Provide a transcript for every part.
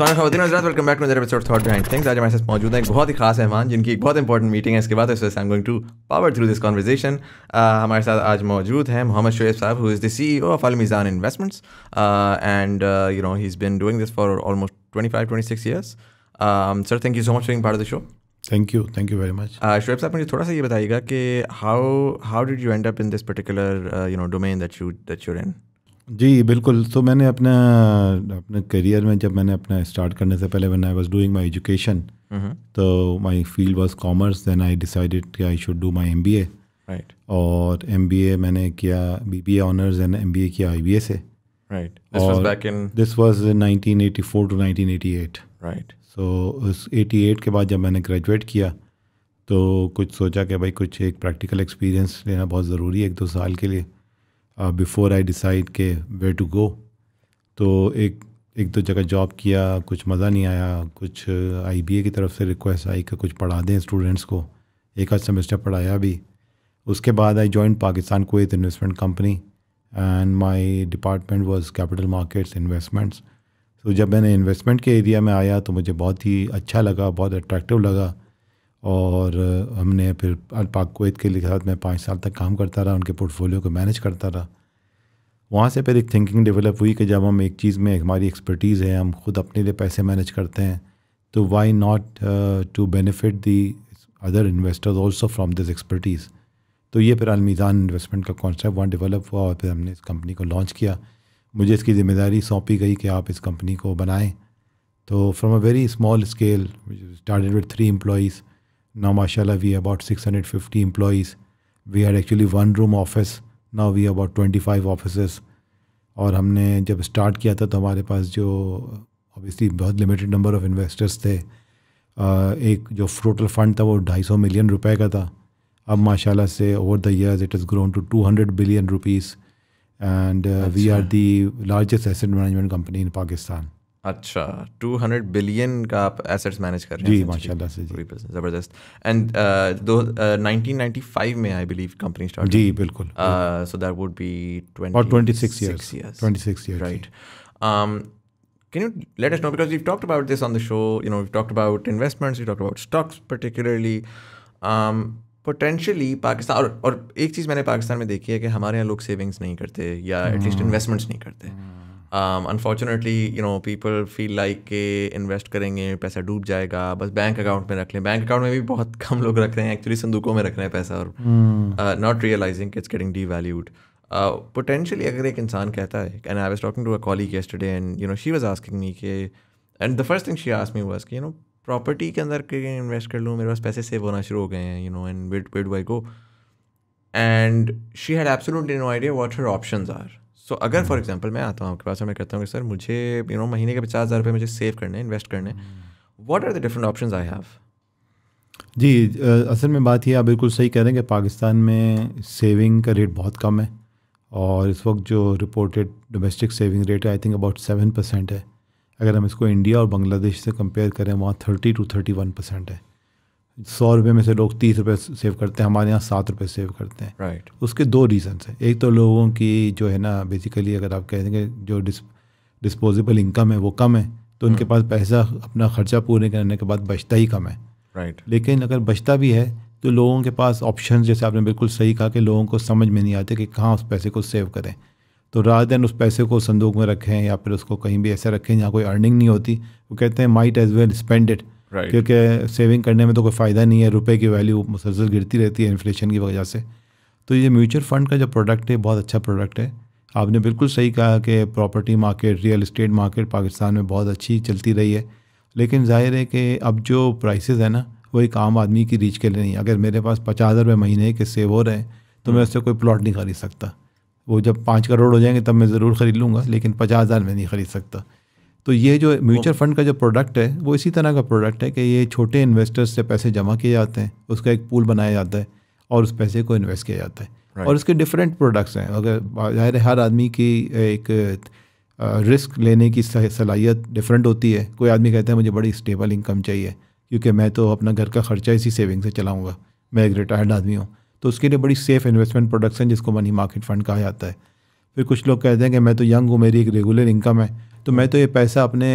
Welcome back episode thought behind things आज हमारे साथ मौजूद है बहुत ही खास मेहमान जिनकी एक बहुत इंपॉर्टेंट मीटिंग है इसके बाद I am going to power through this conversation हमारे साथ आज मौजूद है मोहम्मद शोएब साहब who is the C of Al Meezan investments and you know he is been doing this for almost twenty five twenty six years sir thank you so much for part of the show thank you thank you very much Shoaib साहब मुझे थोड़ा सा ये बताइएगा कि how how did you end up in this particular you know domain that you that you're in जी बिल्कुल तो मैंने अपना अपने करियर में जब मैंने अपना स्टार्ट करने से पहले when I was doing my education तो my field was commerce then I decided कि I should do my MBA right और एमबीए मैंने किया बीबीए ऑनर्स एंड एमबीए किया आईबीए से right this was back in this was 1984 to 1988 right so उस 88 के बाद जब मैंने ग्रेजुएट किया तो कुछ सोचा कि भाई कुछ एक प्रैक्टिकल एक्सपीरियंस लेना बहुत ज़रूरी है एक दो साल के लिए बिफोर आई डिसाइड के वे टू गो तो एक एक दो जगह जॉब किया कुछ मज़ा नहीं आया कुछ आईबीए uh, की तरफ से रिक्वेस्ट आई कि कुछ पढ़ा दें स्टूडेंट्स को एक आध सेमेस्टर पढ़ाया भी उसके बाद आई join Pakistan Kuwait investment company and my department was capital markets investments तो जब मैंने इन्वेस्टमेंट के एरिया में आया तो मुझे बहुत ही अच्छा लगा बहुत अट्रैक्टिव लगा और हमने फिर पाक कोत के लिए मैं पाँच साल तक काम करता रहा उनके पोर्टफोलियो को मैनेज करता रहा वहाँ से फिर एक थिंकिंग डेवलप हुई कि जब हम एक चीज़ में हमारी एक्सपर्टीज़ है हम खुद अपने लिए पैसे मैनेज करते हैं तो why not to benefit the other investors also from this expertise तो ये फिर अलमीज़ान इन्वेस्टमेंट का कॉन्सेप्ट वहाँ डेवलप हुआ और फिर हमने इस कंपनी को लॉन्च किया मुझे इसकी ज़िम्मेदारी सौंपी गई कि आप इस कंपनी को बनाएं तो from a very small scale started with three employees Now, mashallah, we have about 650 employees. We had actually one room office. Now we have about 25 offices. और हमने जब स्टार्ट किया था तो हमारे पास जो ऑब्वियसली बहुत लिमिटेड नंबर ऑफ़ इन्वेस्टर्स थे एक जो टोटल फ़ंड था वो 250 मिलियन रुपए का था अब माशाल्लाह से over the years it is grown to 200 billion rupees and we are the largest asset management company in Pakistan अच्छा 200 बिलियन का आप एसेट्स मैनेज कर रहे हैं जी माशाल्लाह से जी ज़बरदस्त एंड uh, दो नाइनटीन uh, में आई बिलीव कंपनी स्टार्ट जी बिल्कुल so that would be right can you let us know because we've talked about this on the show you know we've talked about investments we talked about stocks particularly um, potentially Pakistan और और एक चीज़ मैंने पाकिस्तान में देखी है कि हमारे यहाँ लोग सेविंग्स नहीं करते या एटलीस्ट इन्वेस्टमेंट्स hmm. नहीं करते hmm. Unfortunately you know people feel like के इन्वेस्ट करेंगे पैसा डूब जाएगा बस बैंक अकाउंट में रख लें बैंक अकाउंट में भी बहुत कम लोग रख रहे हैं एक्चुअली संदूकों में रख रहे हैं पैसा और not realising it's getting devalued potentially अगर एक इंसान कहता है and I was talking to a colleague yesterday and you know she was asking me के and the first thing she ask me was कि यू नो प्रॉपर्टी के अंदर के इन्वेस्ट कर लूँ मेरे पास पैसे सेव होना शुरू हो गए हैं you know and wait wait why go and she had absolutely no idea what her option are so so, अगर फॉर एग्जाम्पल मैं आता हूँ आपके पास और मैं कहता हूँ कि सर मुझे यू you नो know, महीने के पचास हज़ार रुपये मुझे सेव करने इन्वेस्ट करने what are the different option I have जी असल में बात यह आप बिल्कुल सही कह रहे हैं कि पाकिस्तान में सेविंग का रेट बहुत कम है और इस वक्त जो रिपोर्टेड डोमेस्टिक सेविंग रेट है I think about seven percent है अगर हम इसको इंडिया और बांग्लादेश से कंपेयर करें वहाँ thirty to thirty one percent है सौ रुपये में से लोग तीस रुपये सेव करते हैं हमारे यहाँ सात रुपये सेव करते हैं राइट right. उसके दो रीज़न्स हैं एक तो लोगों की जो है ना बेसिकली अगर आप कह देंगे जो डिस डिस्पोजेबल इनकम है वो कम है तो उनके hmm. पास पैसा अपना खर्चा पूरे करने के बाद बचता ही कम है राइट right. लेकिन अगर बचता भी है तो लोगों के पास ऑप्शन जैसे आपने बिल्कुल सही कहा कि लोगों को समझ में नहीं आते कि कहाँ उस पैसे को सेव करें तो रात दिन उस पैसे को संदूक में रखें या फिर उसको कहीं भी ऐसे रखें जहाँ कोई अर्निंग नहीं होती वो कहते हैं might as well spend it right. क्योंकि सेविंग करने में तो कोई फ़ायदा नहीं है रुपए की वैल्यू मुसलसल गिरती रहती है इन्फ्लेशन की वजह से तो ये म्यूचुअल फ़ंड का जो प्रोडक्ट है बहुत अच्छा प्रोडक्ट है आपने बिल्कुल सही कहा कि property market real estate market Pakistan में बहुत अच्छी चलती रही है लेकिन जाहिर है कि अब जो प्राइस है ना वो एक आम आदमी की रीच के लिए नहीं अगर मेरे पास पचास हज़ार रुपये महीने के सेव हो रहे हैं तो मैं हम्म। उससे कोई प्लॉट नहीं खरीद सकता वो जब पाँच करोड़ हो जाएंगे तब मैं ज़रूर ख़रीद लूँगा लेकिन पचास हज़ार में नहीं ख़रीद सकता तो ये जो म्यूचुअल फंड का जो प्रोडक्ट है वो इसी तरह का प्रोडक्ट है कि ये छोटे इन्वेस्टर्स से पैसे जमा किए जाते हैं उसका एक पूल बनाया जाता है और उस पैसे को इन्वेस्ट किया जाता है right. और उसके डिफरेंट प्रोडक्ट्स हैं अगर जाहिर है हर आदमी की एक रिस्क लेने की सलाहियत डिफरेंट होती है कोई आदमी कहता है मुझे बड़ी स्टेबल इनकम चाहिए क्योंकि मैं तो अपना घर का खर्चा इसी सेविंग से चलाऊँगा मैं एक रिटायर्ड आदमी हूँ तो उसके लिए बड़ी सेफ़ इन्वेस्टमेंट प्रोडक्ट्स हैं जिसको मनी मार्केट फ़ंड कहा जाता है फिर कुछ लोग कहते हैं कि मैं तो यंग हूँ मेरी एक रेगुलर इनकम है तो मैं तो ये पैसा अपने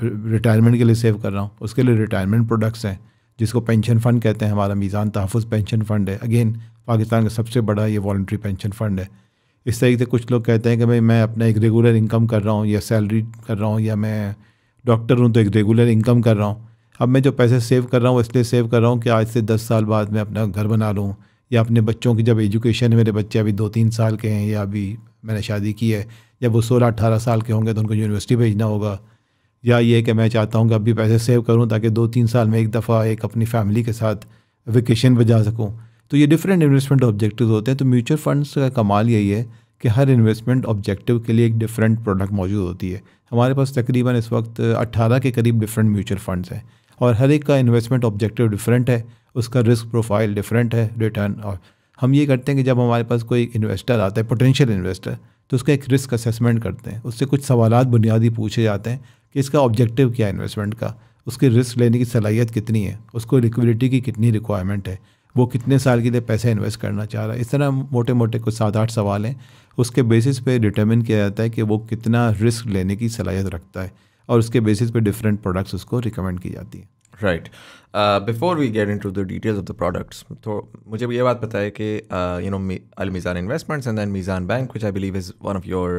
रिटायरमेंट के लिए सेव कर रहा हूँ उसके लिए रिटायरमेंट प्रोडक्ट्स हैं जिसको पेंशन फ़ंड कहते हैं हमारा मीज़ान तहफ़ पेंशन फ़ंड है अगेन पाकिस्तान का सबसे बड़ा ये वॉल्ट्री पेंशन फ़ंड है इस तरीके से कुछ लोग कहते हैं कि भाई मैं अपना एक रेगुलर इनकम कर रहा हूँ या सैलरी कर रहा हूँ या मैं डॉक्टर हूँ तो एक रेगुलर इनकम कर रहा हूँ अब मैं जो पैसे सेव कर रहा हूँ इसलिए सेव कर रहा हूँ कि आज से दस साल बाद मैं अपना घर बना लूँ या अपने बच्चों की जब एजुकेशन है मेरे बच्चे अभी दो तीन साल के हैं या अभी मैंने शादी की है जब वो सोलह अट्ठारह साल के होंगे तो उनको यूनिवर्सिटी भेजना होगा या ये कि मैं चाहता हूँ कि अभी पैसे सेव करूँ ताकि दो तीन साल में एक दफ़ा एक अपनी फैमिली के साथ वेकेशन पर जा सकूँ तो ये डिफरेंट इन्वेस्टमेंट ऑब्जेक्टिव होते हैं तो म्यूचुअल फंड्स का कमाल यही है कि हर इन्वेस्टमेंट ऑब्जेक्टिव के लिए एक डिफरेंट प्रोडक्ट मौजूद होती है हमारे पास तकरीबन इस वक्त अट्ठारह के करीब डिफरेंट म्यूचुअल फंड्स हैं और हर एक का इन्वेस्टमेंट ऑब्जेक्टिव डिफरेंट है उसका रिस्क प्रोफाइल डिफरेंट है रिटर्न और हम ये करते हैं कि जब हमारे पास कोई इन्वेस्टर आता है पोटेंशियल इन्वेस्टर तो उसका एक रिस्क असेसमेंट करते हैं उससे कुछ सवाल बुनियादी पूछे जाते हैं कि इसका ऑब्जेक्टिव क्या है इन्वेस्टमेंट का उसके रिस्क लेने की सलाहियत कितनी है उसको लिक्विडिटी की कितनी रिक्वायरमेंट है वो कितने साल के लिए पैसा इन्वेस्ट करना चाह रहा है इस तरह मोटे मोटे कुछ सात आठ सवाल हैं उसके बेसिस पे डिटर्मिन किया जाता है कि वो कितना रिस्क लेने की सलाहियत रखता है और उसके बेसिस पे डिफरेंट प्रोडक्ट्स उसको रिकमेंड की जाती हैं right before we get into the details of the products तो मुझे ये बात पता है कि you know Al Meezan investments and then Meezan bank which I believe is one of your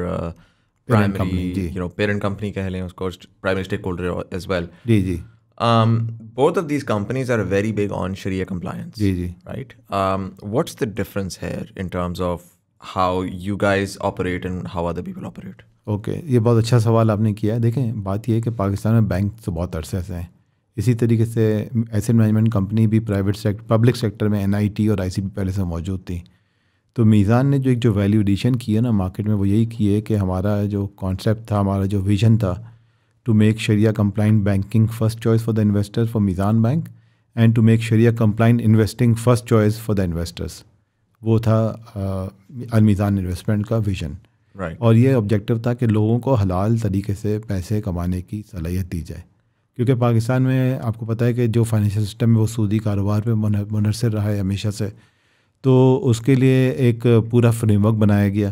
primary you know parent company कह लें उसको primary stakeholder as well जी जी um, both of these companies are very big on Sharia compliance. Gigi. Right? Um, what's the difference here in terms of how you guys operate and how other people operate? okay, ye bahut acha sawal aapne kiya hai dekhen baat ye hai ki pakistan mein bank to bahut arse se hain इसी तरीके से asset management company भी private sector public sector में एन और आई पहले से मौजूद थी तो मीज़ान ने जो एक जो वैल्यू एडिशन किया ना मार्केट में वो यही किए कि हमारा जो कॉन्सेप्ट था हमारा जो विजन था to make Sharia compliant banking first choice for the investor for Meezan bank and to make Sharia compliant investing first choice for the investors वो था अलमीज़ान इन्वेस्टमेंट का विजन right. और ये ऑब्जेक्टिव था कि लोगों को हलाल तरीके से पैसे कमाने की सलाहियत दी जाए क्योंकि पाकिस्तान में आपको पता है कि जो फाइनेंशियल सिस्टम है वो सूदी कारोबार पर मुनसर रहा है हमेशा से तो उसके लिए एक पूरा फ्रेमवर्क बनाया गया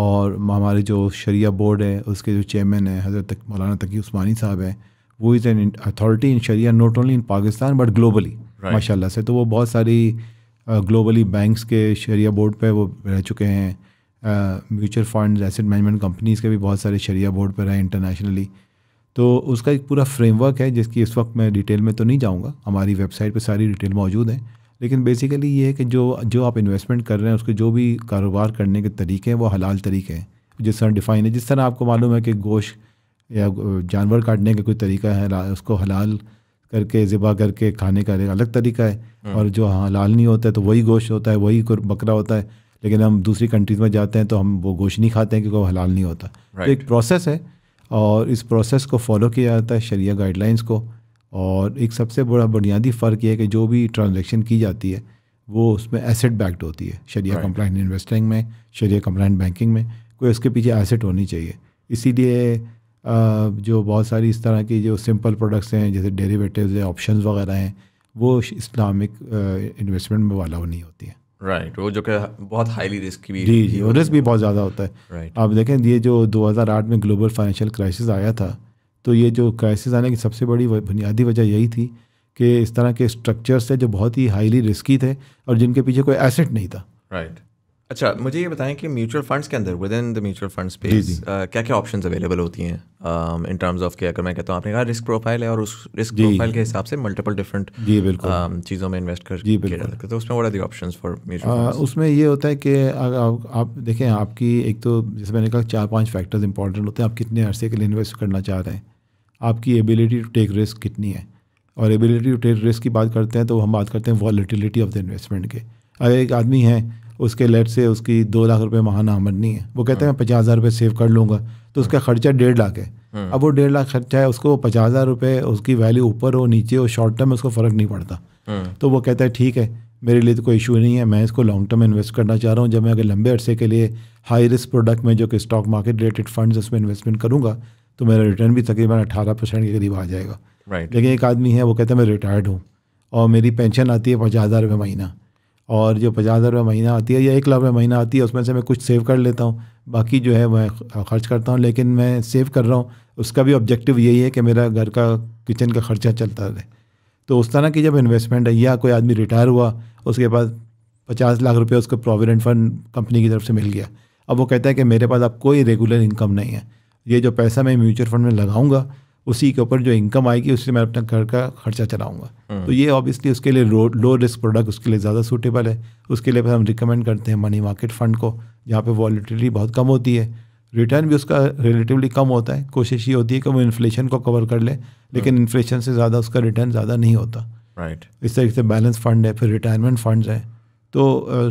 और हमारे जो शरिया बोर्ड है उसके जो चेयरमैन है हज़रत मौलाना तकी उस्मानी साहब हैं वो is an authority in Sharia not only in Pakistan but globally माशाल्लाह से तो वो बहुत सारी ग्लोबली बैंक्स के शरिया बोर्ड पे वो रह चुके हैं mutual funds asset management companies के भी बहुत सारे शरिया बोर्ड पर रहे इंटरनेशनली तो उसका एक पूरा फ्रेमवर्क है जिसकी इस वक्त मैं डिटेल में तो नहीं जाऊँगा हमारी वेबसाइट पर सारी डिटेल मौजूद है लेकिन बेसिकली ये है कि जो जो आप इन्वेस्टमेंट कर रहे हैं उसके जो भी कारोबार करने के तरीके हैं वो हलाल तरीके हैं जिस तरह डिफाइन है जिस तरह आपको मालूम है कि गोश या जानवर काटने का कोई तरीका है उसको हलाल करके ज़िबा करके खाने का अलग तरीका है हम्म। और जो हलाल हाँ, नहीं होता है तो वही गोश्त होता है वही बकरा होता है लेकिन हम दूसरी कंट्रीज़ में जाते हैं तो हम वो गोश्त नहीं खाते हैं क्योंकि वो हलाल नहीं होता तो right. तो एक प्रोसेस है और इस प्रोसेस को फॉलो किया जाता है शरिया गाइडलाइंस को और एक सबसे बड़ा बुनियादी फ़र्क यह है कि जो भी ट्रांजेक्शन की जाती है वो उसमें एसेट बैक्ड होती है शरिया कंप्लाइंट इन्वेस्टिंग में शरिया कंप्लाइंट बैंकिंग में कोई उसके पीछे एसेट होनी चाहिए इसीलिए जो बहुत सारी इस तरह की जो सिंपल प्रोडक्ट्स हैं जैसे डेरिवेटिव्स हैं ऑप्शन वगैरह हैं वो इस्लामिक इन्वेस्टमेंट में वाला नहीं होती हैं राइट वो जो कि बहुत हाईली रिस्क भी जी जी रिस्क भी बहुत ज़्यादा होता है राइट आप देखें ये जो 2008 में ग्लोबल फाइनेंशियल क्राइसिस आया था तो ये जो क्राइसिस आने की सबसे बड़ी बुनियादी वजह यही थी कि इस तरह के स्ट्रक्चर्स थे जो बहुत ही हाईली रिस्की थे और जिनके पीछे कोई एसेट नहीं था राइट right. अच्छा मुझे ये बताएं कि म्यूचुअल फंड्स के अंदर within the mutual fund space क्या क्या ऑप्शंस अवेलेबल होती हैं इन टर्म्स ऑफ के अगर मैं कहता हूँ आपने कहा रिस्क प्रोफाइल है और उस रिस्क प्रोफाइल के हिसाब से मल्टीपल डिफरेंट चीज़ों में इन्वेस्ट कर जी बिल्कुल तो उसमें व्हाट ऑप्शन फॉर म्यूचुअल उसमें ये होता है कि आप देखें आपकी एक तो जैसे मैंने कहा चार पाँच फैक्टर्स इंपॉर्टेंट होते हैं आप कितने अरसे के लिए इन्वेस्ट करना चाह रहे हैं आपकी एबिलिटी टू टेक रिस्क कितनी है और एबिलिटी टू टेक रिस्क की बात करते हैं तो हम बात करते हैं वॉलिटिलिटी ऑफ द इन्वेस्टमेंट के अगर एक आदमी है उसके लेट से उसकी दो लाख रुपए महाना आमदनी है वो कहते हैं मैं पचास हज़ार रुपये सेव कर लूँगा तो उसका खर्चा डेढ़ लाख है हम्म। अब वो डेढ़ लाख खर्चा है उसको पचास हज़ार रुपये उसकी वैल्यू ऊपर हो नीचे हो शॉर्ट टर्म में उसको फ़र्क नहीं पड़ता हम्म। तो वो कहता है ठीक है मेरे लिए तो कोई इशू नहीं है मैं इसको लॉन्ग टर्म इन्वेस्ट करना चाह रहा हूँ जब मैं अगर लंबे अरसे के लिए हाई रिस्क प्रोडक्ट में जो कि स्टॉक मार्केट रिलेटेड फंड्स उसमें इन्वेस्टमेंट करूँगा तो मेरा रिटर्न भी तकरीबन अठारह परसेंट के करीब आ जाएगा लेकिन एक आदमी है वो कहता है मैं रिटायर्ड हूँ और मेरी पेंशन आती है पचास हज़ार रुपये महीना और जो पचास हज़ार रुपये महीना आती है या एक लाख रुपये महीना आती है उसमें से मैं कुछ सेव कर लेता हूँ बाकी जो है मैं खर्च करता हूँ लेकिन मैं सेव कर रहा हूँ उसका भी ऑब्जेक्टिव यही है कि मेरा घर का किचन का खर्चा चलता रहे तो उस तरह की जब इन्वेस्टमेंट है या कोई आदमी रिटायर हुआ उसके पास पचास लाख रुपये उसको प्रोविडेंट फंड कंपनी की तरफ से मिल गया अब वो कहता है कि मेरे पास अब कोई रेगुलर इनकम नहीं है ये जो पैसा मैं म्यूचुअल फंड में लगाऊंगा उसी के ऊपर जो इनकम आएगी उससे मैं अपना घर का खर्चा चलाऊँगा हम्म। तो ये ऑब्वियसली उसके लिए लो रिस्क प्रोडक्ट उसके लिए ज़्यादा सूटेबल है उसके लिए हम रिकमेंड करते हैं मनी मार्केट फंड को जहाँ पर वॉलिटिलिटी बहुत कम होती है रिटर्न भी उसका रिलेटिवली कम होता है कोशिश ये होती है कि वो इन्फ्लेशन को कवर कर ले लेकिन इन्फ्लेशन हम्म। से ज़्यादा उसका रिटर्न ज़्यादा नहीं होता राइट इस तरीके से बैलेंस फंड है फिर रिटायरमेंट फंड्स हैं तो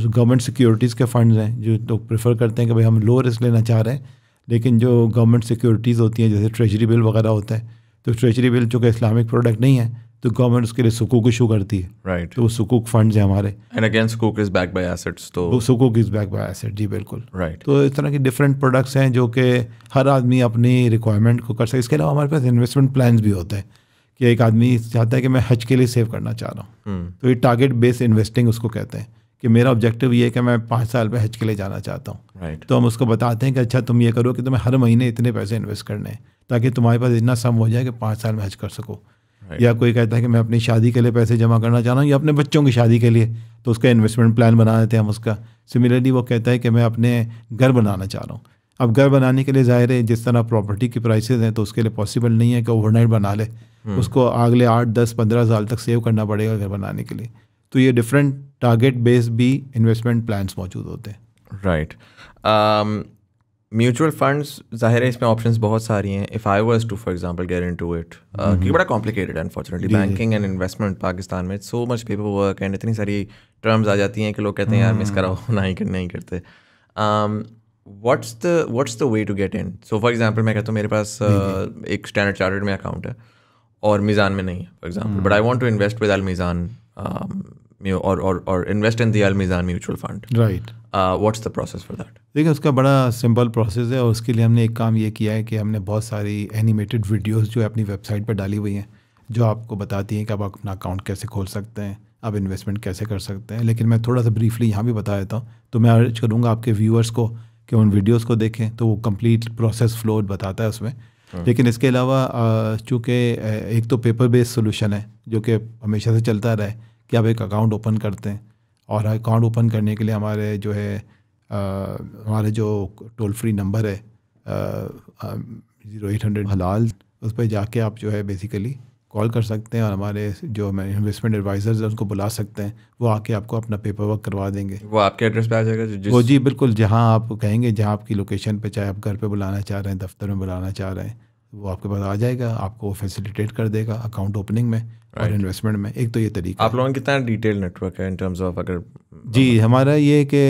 गवर्नमेंट सिक्योरिटीज़ के फंड्स हैं जो लोग तो प्रेफर करते हैं कि भाई हम लो रिस्क लेना चाह रहे हैं लेकिन जो गवर्नमेंट सिक्योरिटीज़ होती हैं जैसे ट्रेजरी बिल वगैरह होता है तो ट्रेजरी बिल चूँकि इस्लामिक प्रोडक्ट नहीं है तो गवर्नमेंट उसके लिए सुकूक इशू करती है राइट right. तो वो सुकूक फंड्स हैं हमारे एंड अगेन सुकूक इज बैक बाय एसेट्स तो वो सुकूक इज बैक बाय एसेट जी बिल्कुल राइट right. तो इस तरह के डिफरेंट प्रोडक्ट्स हैं जो कि हर आदमी अपनी रिक्वायरमेंट को कर सके इसके अलावा हमारे पास इन्वेस्टमेंट प्लान भी होते हैं कि एक आदमी चाहता है कि मैं हज के लिए सेव करना चाह रहा हूँ hmm. तो ये टारगेट बेस्ड इन्वेस्टिंग उसको कहते हैं कि मेरा ऑब्जेक्टिव ये है कि मैं पाँच साल पर हज के लिए जाना चाहता हूँ right. तो हम उसको बताते हैं कि अच्छा तुम ये करो कि तुम्हें हर महीने इतने पैसे इन्वेस्ट करने हैं ताकि तुम्हारे पास इतना सम हो जाए कि पाँच साल में हज कर सको right. या कोई कहता है कि मैं अपनी शादी के लिए पैसे जमा करना चाह रहा हूँ या अपने बच्चों की शादी के लिए तो उसका इन्वेस्टमेंट प्लान बना देते हैं हम उसका सिमिलरली वो कहता है कि मैं अपने घर बनाना चाह रहा हूँ अब घर बनाने के लिए ज़ाहिर है जिस तरह प्रॉपर्टी की प्राइसेज हैं तो उसके लिए पॉसिबल नहीं है कि ओवरनाइट बना ले hmm. उसको अगले आठ दस पंद्रह साल तक सेव करना पड़ेगा घर बनाने के लिए तो ये डिफरेंट टारगेट बेस्ड भी इन्वेस्टमेंट प्लान्स मौजूद होते हैं राइट म्यूचुअल फंड्स जाहिर है इसमें ऑप्शंस बहुत सारी हैं if I was to for example get into it क्योंकि बड़ा कॉम्प्लिकेटेड है unfortunately banking and investment Pakistan में so much paper work and इतनी सारी टर्म्स आ जाती हैं कि लोग कहते हैं यार मिस हम्म। कराओ ना ही नहीं करते what's the what's the way to get in so for example मैं कहता हूँ मेरे पास uh, एक स्टैंडर्ड चार्टर्ड में अकाउंट है और मीज़ान में नहीं है for example but I want to invest with Al Meezan or or or invest in the Al Mizan mutual fund. Right. Uh, what's the process for that? देखिए उसका बड़ा सिंपल प्रोसेस है और उसके लिए हमने एक काम ये किया है कि हमने बहुत सारी एनिमेटेड वीडियोस जो है अपनी वेबसाइट पर डाली हुई हैं जो आपको बताती हैं कि आप अपना अकाउंट कैसे खोल सकते हैं आप इन्वेस्टमेंट कैसे कर सकते हैं लेकिन मैं थोड़ा सा ब्रीफली यहाँ भी बता देता हूँ तो मैं अर्ज करूँगा आपके व्यूअर्स को कि उन वीडियोस को देखें तो वो कंप्लीट प्रोसेस फ्लो बताता है उसमें hmm. लेकिन इसके अलावा uh, चूँकि uh, एक तो पेपर बेस्ड सोल्यूशन है जो कि हमेशा से चलता रहे कि आप एक अकाउंट ओपन करते हैं और अकाउंट ओपन करने के लिए हमारे जो है आ, हमारे जो टोल फ्री नंबर है ज़ीरो एट हंड्रेड हलाल उस पर जाके आप जो है बेसिकली कॉल कर सकते हैं और हमारे जो इन्वेस्टमेंट एडवाइजर्स हैं उनको बुला सकते हैं वो आके आपको अपना पेपर वर्क करवा देंगे वो आपके एड्रेस पे आ जाएगा जिस... वो जी बिल्कुल जहाँ आप कहेंगे जहाँ आपकी लोकेशन पे चाहे आप घर पे बुलाना चाह रहे हैं दफ्तर में बुलाना चाह रहे हैं वो आपके पास आ जाएगा आपको फैसिलिटेट कर देगा अकाउंट ओपनिंग में right. और इन्वेस्टमेंट में एक तो ये तरीका आप लोगों कितना डिटेल नेटवर्क है इन टर्म्स ऑफ अगर जी हमारा ये कि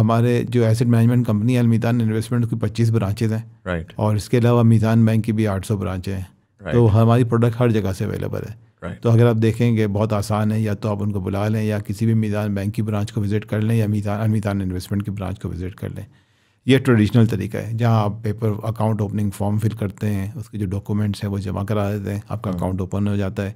हमारे जो asset management company Almeezan investment की पच्चीस ब्रांचेज हैं राइट right. और इसके अलावा मीज़ान बैंक की भी आठ सौ ब्रांचे हैं right. तो हमारी प्रोडक्ट हर जगह से अवेलेबल है Right. तो अगर आप देखेंगे बहुत आसान है या तो आप उनको बुला लें या किसी भी मीज़ान बैंक की ब्रांच को विज़िट कर लें या मीज़ान अलमीज़ान इन्वेस्टमेंट की ब्रांच को विज़िट कर लें यह ट्रेडिशनल तरीका है जहाँ आप paper account opening form fill करते हैं उसके जो डॉक्यूमेंट्स हैं वो जमा करा देते हैं आपका अकाउंट hmm. ओपन हो जाता है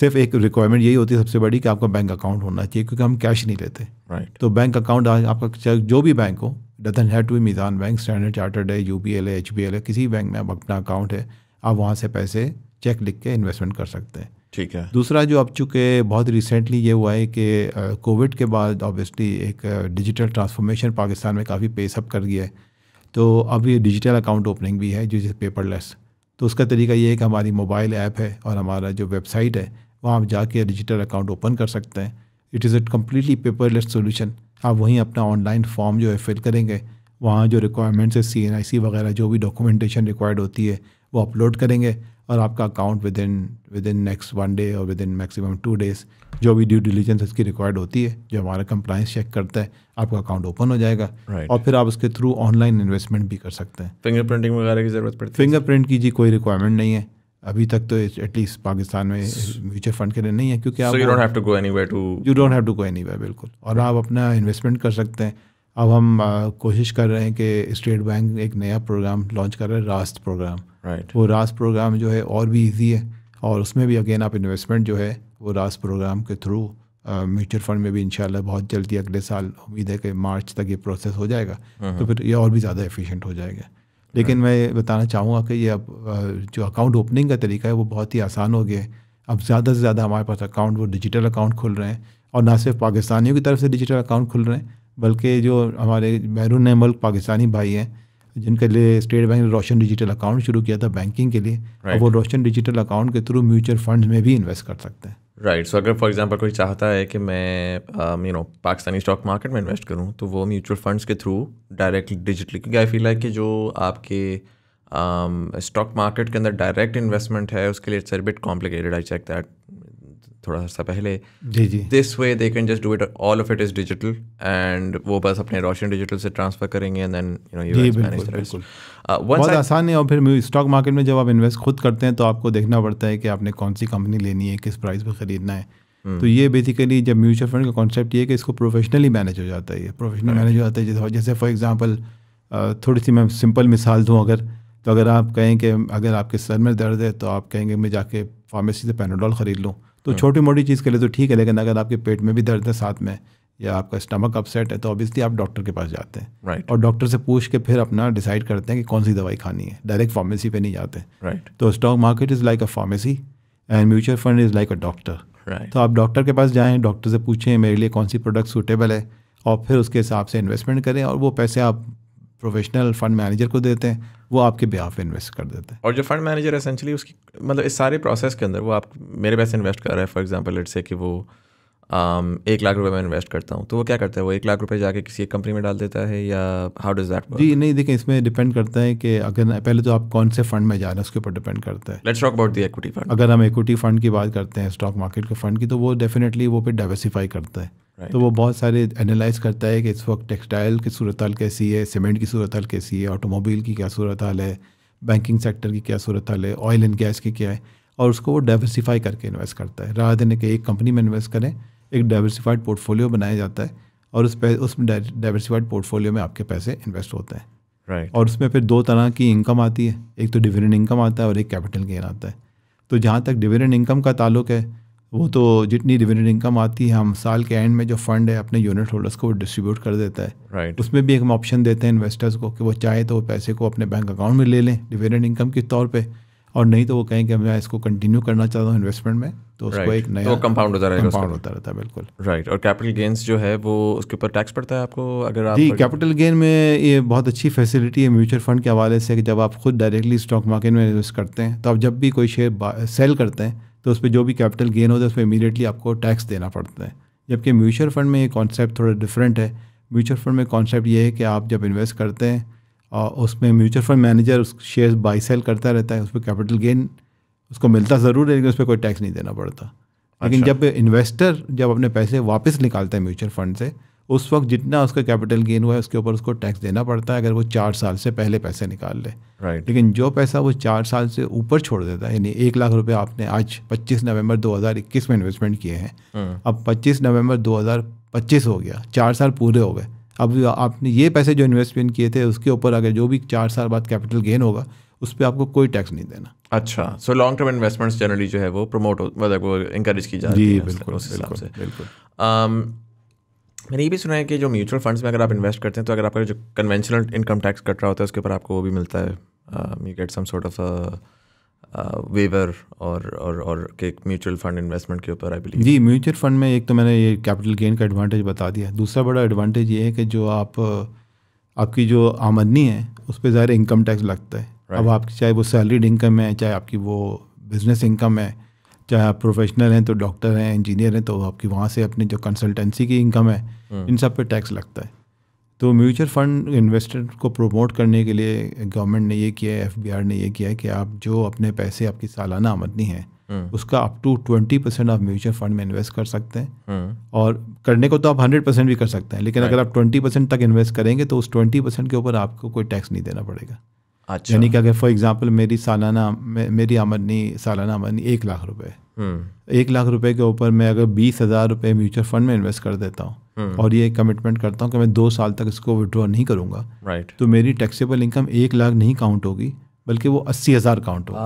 सिर्फ एक रिक्वायरमेंट यही होती है सबसे बड़ी कि आपका बैंक अकाउंट होना चाहिए क्योंकि हम कैश नहीं लेते right. तो बैंक अकाउंट आपका जो भी बैंक हो don't have to be Meezan bank standard chartered है यू पी एल है एच बी एल है किसी बैंक में आप अपना अकाउंट है आप वहाँ से पैसे चेक लिख के इन्वेस्टमेंट कर सकते हैं ठीक है दूसरा जो अब चुके बहुत रिसेंटली ये हुआ है कि कोविड के बाद ऑब्वियसली एक डिजिटल ट्रांसफॉर्मेशन पाकिस्तान में काफ़ी पेसअप कर गया है तो अब ये डिजिटल अकाउंट ओपनिंग भी है जो पेपरलेस तो उसका तरीका ये है कि हमारी मोबाइल ऐप है और हमारा जो वेबसाइट है वहाँ आप जाके डिजिटल अकाउंट ओपन कर सकते हैं it is a completely paperless solution आप वहीं अपना ऑनलाइन फॉर्म जो है फिल करेंगे वहाँ जो रिक्वायरमेंट्स है सी वगैरह जो भी डॉक्यूमेंटेशन रिक्वायर्ड होती है वो अपलोड करेंगे और आपका account within within next one day और within maximum two days जो भी ड्यू डिलीजेंस इसकी रिक्वायर्ड होती है जो हमारा कंप्लाइंस चेक करता है आपका अकाउंट ओपन हो जाएगा right. और फिर आप उसके थ्रू ऑनलाइन इन्वेस्टमेंट भी कर सकते हैं फिंगर प्रिंटिंग वगैरह की जरूरत पड़ती है फिंगर प्रिंट की जी कोई रिक्वायरमेंट नहीं है अभी तक तो एटलीस्ट पाकिस्तान में म्यूचुअल फंड के लिए नहीं है क्योंकि आप you don't have to go anywhere to you don't have to go anywhere बिल्कुल और आप अपना इन्वेस्टमेंट कर सकते हैं अब हम आ, कोशिश कर रहे हैं कि स्टेट बैंक एक नया प्रोग्राम लॉन्च कर रहा है रास्त प्रोग्राम राइट right. वो रास्त प्रोग्राम जो है और भी इजी है और उसमें भी अगेन आप इन्वेस्टमेंट जो है वो रास्ट प्रोग्राम के थ्रू म्यूचुअल फंड में भी इंशाल्लाह बहुत जल्दी अगले साल उम्मीद है कि मार्च तक ये प्रोसेस हो जाएगा uh-huh. तो फिर ये और भी ज़्यादा एफिशिएंट हो जाएगा लेकिन मैं बताना चाहूँगा कि ये अब जो अकाउंट ओपनिंग का तरीका है वो बहुत ही आसान हो गया है अब ज़्यादा से ज़्यादा हमारे पास अकाउंट वो डिजिटल अकाउंट खुल रहे हैं और ना सिर्फ पाकिस्तानियों की तरफ से डिजिटल अकाउंट खुल रहे हैं बल्कि जो हमारे बैरून मुल्क पाकिस्तानी भाई हैं जिनके लिए स्टेट बैंक ने रोशन डिजिटल अकाउंट शुरू किया था बैंकिंग के लिए right. वो रोशन डिजिटल अकाउंट के थ्रू म्यूचुअल फंड्स में भी इन्वेस्ट कर सकते हैं राइट सो अगर फॉर एग्जांपल कोई चाहता है कि मैं you um, know Pakistani stock market में इन्वेस्ट करूं तो वो म्यूचुअल फंड्स के थ्रू डायरेक्टली डिजिटली क्योंकि आई फील है कि जो आपके स्टॉक um, मार्केट के अंदर डायरेक्ट इन्वेस्टमेंट है उसके लिए it's bit complicated I check that थोड़ा सा पहले जी जी this way they can just do it all of it is digital and वो बस अपने रोशन डिजिटल से ट्रांसफर करेंगे and then you know you manage बिल्कुल uh, बहुत आसान है और फिर स्टॉक मार्केट में जब आप इन्वेस्ट खुद करते हैं तो आपको देखना पड़ता है कि आपने कौन सी कंपनी लेनी है किस प्राइस पर खरीदना है hmm. तो ये बेसिकली जब म्यूचुअल फंड का कॉन्सेप्ट ये है कि इसको प्रोफेशनली मैनेज हो जाता है प्रोफेशनल मैनेज हो जाता है जैसे फॉर एग्जाम्पल थोड़ी सी मैं सिंपल मिसाल दूँ अगर तो अगर आप कहें कि अगर आपके सर में दर्द है तो आप कहेंगे मैं जाके फार्मेसी से पेनाडोल ख़रीद लूँ तो हाँ। छोटी मोटी चीज़ के लिए तो ठीक है लेकिन अगर आपके पेट में भी दर्द है साथ में या आपका स्टमक अपसेट है तो ऑब्वियसली आप डॉक्टर के पास जाते हैं राइट right. और डॉक्टर से पूछ के फिर अपना डिसाइड करते हैं कि कौन सी दवाई खानी है डायरेक्ट फार्मेसी पे नहीं जाते राइट right. तो stock market is like a pharmacy and mutual fund is like a doctor तो आप डॉक्टर के पास जाएँ डॉक्टर से पूछें मेरे लिए कौन सी प्रोडक्ट सूटेबल है और फिर उसके हिसाब से इन्वेस्टमेंट करें और वो पैसे आप प्रोफेशनल फंड मैनेजर को देते हैं वो आपके बिहाफ इन्वेस्ट कर देते हैं और जो फंड मैनेजर एसेंशली उसकी मतलब इस सारे प्रोसेस के अंदर वो आप मेरे पैसे इन्वेस्ट कर रहे हैं फॉर एग्जाम्पल लेट से कि वो Um, एक लाख रुपए में इन्वेस्ट करता हूँ तो वो क्या करता है वो एक लाख रुपए जाके किसी एक कंपनी में डाल देता है या हाउ डज दैट जी नहीं देखें इसमें डिपेंड करता है कि अगर पहले तो आप कौन से फंड में जा रहे हैं उसके ऊपर डिपेंड करता है let's talk about the equity fund अगर हम इक्विटी फंड की बात करते हैं स्टॉक मार्केट के फंड की तो वो डेफिनेटली वो फिर डाइवर्सिफाई करता है Right. तो वो बहुत सारे एनालाइज करता है कि इस वक्त टेक्सटाइल की सूरत हाल कैसी है सीमेंट की सूरत हाल कैसी है ऑटोमोबाइल की क्या सूरत हाल है बैंकिंग सेक्टर की क्या सूरत हाल है ऑयल एंड गैस की क्या है और उसको वो डाइवर्सिफाई करके इन्वेस्ट करता है राह देने के एक कंपनी में इन्वेस्ट करें एक डाइवर्सिफाइड पोर्टफोलियो बनाया जाता है और उस पैसे उसमें डाइवर्सिफाइड पोर्टफोलियो में आपके पैसे इन्वेस्ट होते हैं राइट right. और उसमें फिर दो तरह की इनकम आती है एक तो डिविडेंड इनकम आता है और एक कैपिटल गेन आता है तो जहाँ तक डिविडेंड इनकम का ताल्लुक है वो तो जितनी डिविडेंड इनकम आती है हम साल के एंड में जो फंड है अपने यूनिट होल्डर्स को डिस्ट्रीब्यूट कर देता है right. उसमें भी एक हम ऑप्शन देते हैं इन्वेस्टर्स को कि वो चाहे तो वो पैसे को अपने बैंक अकाउंट में ले लें डिविडेंड इनकम के तौर पर और नहीं तो वो कहें कि मैं इसको कंटिन्यू करना चाहता हूँ इन्वेस्टमेंट में तो उसको right. एक तो नया तो कंपाउंड होता रहेगा कंपाउंड होता रहता है बिल्कुल राइट right. और कैपिटल गेन्स जो है वो उसके ऊपर टैक्स पड़ता है आपको अगर आप जी कैपिटल गेन में ये बहुत अच्छी फैसिलिटी है म्यूचुअल फंड के हवाले से कि जब आप खुद डायरेक्टली स्टॉक मार्केट में इन्वेस्ट करते हैं तो आप जब भी कोई शेयर सेल करते हैं तो उस पर जो भी कैपिटल गेन होता है उस पर इमीडिएटली आपको टैक्स देना पड़ता है जबकि म्यूचुअल फंड में ये कॉन्सेप्ट थोड़ा डिफरेंट है म्यूचुअल फंड में कॉन्सेप्ट ये है कि आप जब इन्वेस्ट करते हैं और उसमें म्यूचुअल फंड मैनेजर उस शेयर बाई सेल करता रहता है उस पर कैपिटल गेन उसको मिलता ज़रूर है लेकिन उस पर कोई टैक्स नहीं देना पड़ता लेकिन अच्छा। जब इन्वेस्टर जब अपने पैसे वापस निकालता है म्यूचुअल फंड से उस वक्त जितना उसका कैपिटल गेन हुआ है उसके ऊपर उसको टैक्स देना पड़ता है अगर वो चार साल से पहले पैसे निकाल ले राइट लेकिन जो पैसा वो चार साल से ऊपर छोड़ देता है यानी एक लाख रुपए आपने आज 25 नवंबर 2021 में इन्वेस्टमेंट किए हैं हाँ। अब 25 नवंबर 2025 हो गया चार साल पूरे हो गए अब आपने ये पैसे जो इन्वेस्टमेंट किए थे उसके ऊपर अगर जो भी चार साल बाद कैपिटल गेन होगा उस पर आपको कोई टैक्स नहीं देना अच्छा so long term investments generally जो है वो प्रमोट हो मतलब वो इंकरेज की जाती है बिल्कुल उस हिसाब से बिल्कुल um, मैंने ये भी सुना है कि जो म्यूचुअल फंड्स में अगर आप इन्वेस्ट करते हैं तो अगर आपका जो कन्वेंशनल इनकम टैक्स कट रहा होता है उसके ऊपर आपको वो भी मिलता है you get some sort of waiver और और और के म्यूचुअल फंड इन्वेस्टमेंट के ऊपर आई बिलीव जी म्यूचुअल फंड में एक तो मैंने ये कैपिटल गेन का एडवांटेज बता दिया दूसरा बड़ा एडवांटेज ये है कि जो आप uh, आपकी जो आमदनी है उस पर ज़ाहिर इनकम टैक्स लगता है right. अब आपकी चाहे वो सैलरीड इनकम है चाहे आपकी वो बिजनेस इनकम है चाहे आप प्रोफेशनल हैं तो डॉक्टर हैं इंजीनियर हैं तो आपकी वहाँ से अपनी जो कंसल्टेंसी की इनकम है hmm. इन सब पे टैक्स लगता है तो म्यूचुअल फंड इन्वेस्टर को प्रमोट करने के लिए गवर्नमेंट ने ये किया है एफ ने ये किया है कि आप जो अपने पैसे आपकी सालाना आमदनी है हम्म। उसका अप टू ट्वेंटी परसेंट आप म्यूचुअल फंड में इन्वेस्ट कर सकते हैं हम्म। और करने को तो आप हंड्रेड परसेंट भी कर सकते हैं लेकिन अगर आप ट्वेंटी परसेंट तक इन्वेस्ट करेंगे तो उस ट्वेंटी परसेंट के ऊपर आपको कोई टैक्स नहीं देना पड़ेगा अच्छा यानी कि अगर फॉर एग्जाम्पल मेरी सालाना मेरी आमदनी सालाना आमदनी एक लाख रुपये है हम्म। एक लाख रुपए के ऊपर मैं अगर बीस हज़ार रुपये म्यूचुअल फंड में इन्वेस्ट कर देता हूँ हम्म। और ये कमिटमेंट करता हूँ कि मैं दो साल तक इसको विड्रॉ नहीं करूँगा राइट तो मेरी टैक्सेबल इनकम एक लाख नहीं काउंट होगी बल्कि वो अस्सी हज़ार काउंट होगा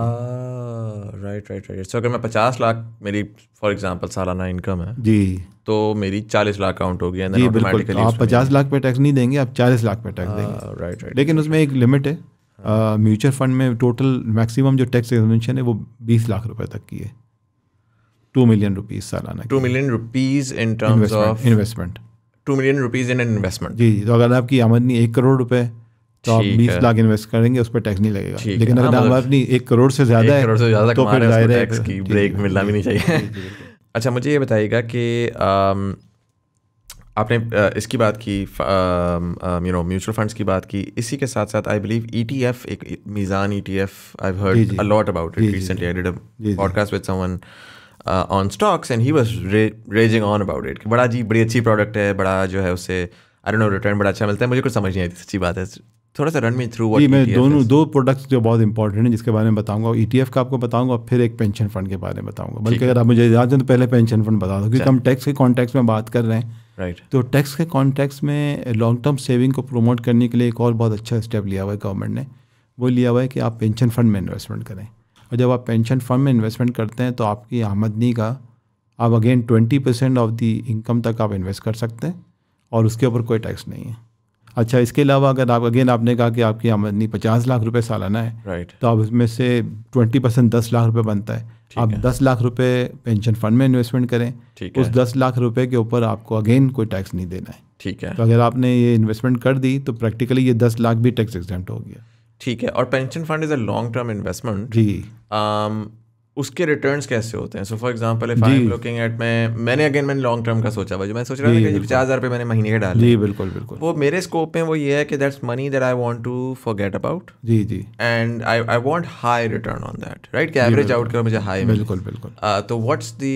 राइट राइट राइट सो अगर मैं पचास लाख मेरी फॉर एग्जाम्पल सालाना इनकम है जी तो मेरी चालीस लाख काउंट होगी जी बिल्कुल आप पचास लाख पे टैक्स नहीं देंगे आप चालीस लाख पे टैक्स ah, देंगे राइट राइट लेकिन उसमें एक लिमिट है हाँ। ah, म्यूचुअल फंड में टोटल मैक्सिमम जो टैक्स एग्जामेशन है वो बीस लाख रुपए तक की है टू मिलियन रुपीज सालाना two million rupees in terms of investment two million rupees in investment जी जी तो अगर आपकी आमदनी एक करोड़ रुपए तो आप बीस लाख इन्वेस्ट करेंगे उस पर टैक्स नहीं लगेगा लेकिन अगर हाँ, मतलब आमदनी एक करोड़ से ज्यादा है करोड़ से ज्यादा तो फिर जाहिर है टैक्स की ब्रेक मिलना भी नहीं चाहिए अच्छा मुझे ये बताइएगा कि आपने इसकी बात की यू नो म्यूचुअल फंड्स की बात की इसी के साथ साथ आई बिलीव ईटीएफ एक Meezan ETF I heard a lot about it recently I did a podcast with someone on stocks and he was raving on about it बड़ा जी बड़ी अच्छी प्रोडक्ट है बड़ा जो है उससे आई नो रिटर्न बड़ा अच्छा मिलता है मुझे कुछ समझ नहीं आई अच्छी बात है थोड़ा सा रन मी थ्रू जी मैं e दोनों दो प्रोडक्ट्स जो बहुत इंपॉर्टेंट हैं जिसके बारे में बताऊंगा एफ e का आपको बताऊंगा और फिर एक पेंशन फंड के बारे में बताऊंगा बल्कि अगर आप मुझे याद हैं तो पहले पेंशन फंड बता दो क्योंकि हम टैक्स के कॉन्टेक्स में बात कर रहे हैं राइट तो टैक्स के कॉन्टेक्स में लॉन्ग टर्म सेविंग को प्रमोट करने के लिए एक और बहुत अच्छा स्टेप लिया हुआ है गवर्नमेंट ने वो लिया हुआ है कि आप पेंशन फंड में इन्वेस्टमेंट करें और जब आप पेंशन फंड में इन्वेस्टमेंट करते हैं तो आपकी आमदनी का आप again twenty percent of the income तक आप इन्वेस्ट कर सकते हैं और उसके ऊपर कोई टैक्स नहीं है अच्छा इसके अलावा अगर आप अगेन आपने कहा कि आपकी आमदनी पचास लाख रुपये सालाना है राइट right. तो आप उसमें से ट्वेंटी परसेंट दस लाख रुपये बनता है आप है। दस लाख रुपये पेंशन फंड में इन्वेस्टमेंट करें उस दस लाख रुपये के ऊपर आपको अगेन कोई टैक्स नहीं देना है ठीक है तो अगर आपने ये इन्वेस्टमेंट कर दी तो प्रैक्टिकली ये दस लाख भी टैक्स एग्जेंट हो गया ठीक है और pension fund is a long term investment जी um, उसके रिटर्न्स कैसे होते हैं so for example if I am looking at मैं मैंने अगेन मैंने लॉन्ग टर्म का सोचा हुआ जो मैं सोच रहा था कि पचास हज़ार रुपये मैंने महीने के डाले जी बिल्कुल बिल्कुल वो मेरे स्कोप में वो ये है कि that's money that I want to forget about जी जी and I I want high return on that right कि एवरेज आउट करो मुझे हाई बिल्कुल बिल्कुल तो व्हाट्स दी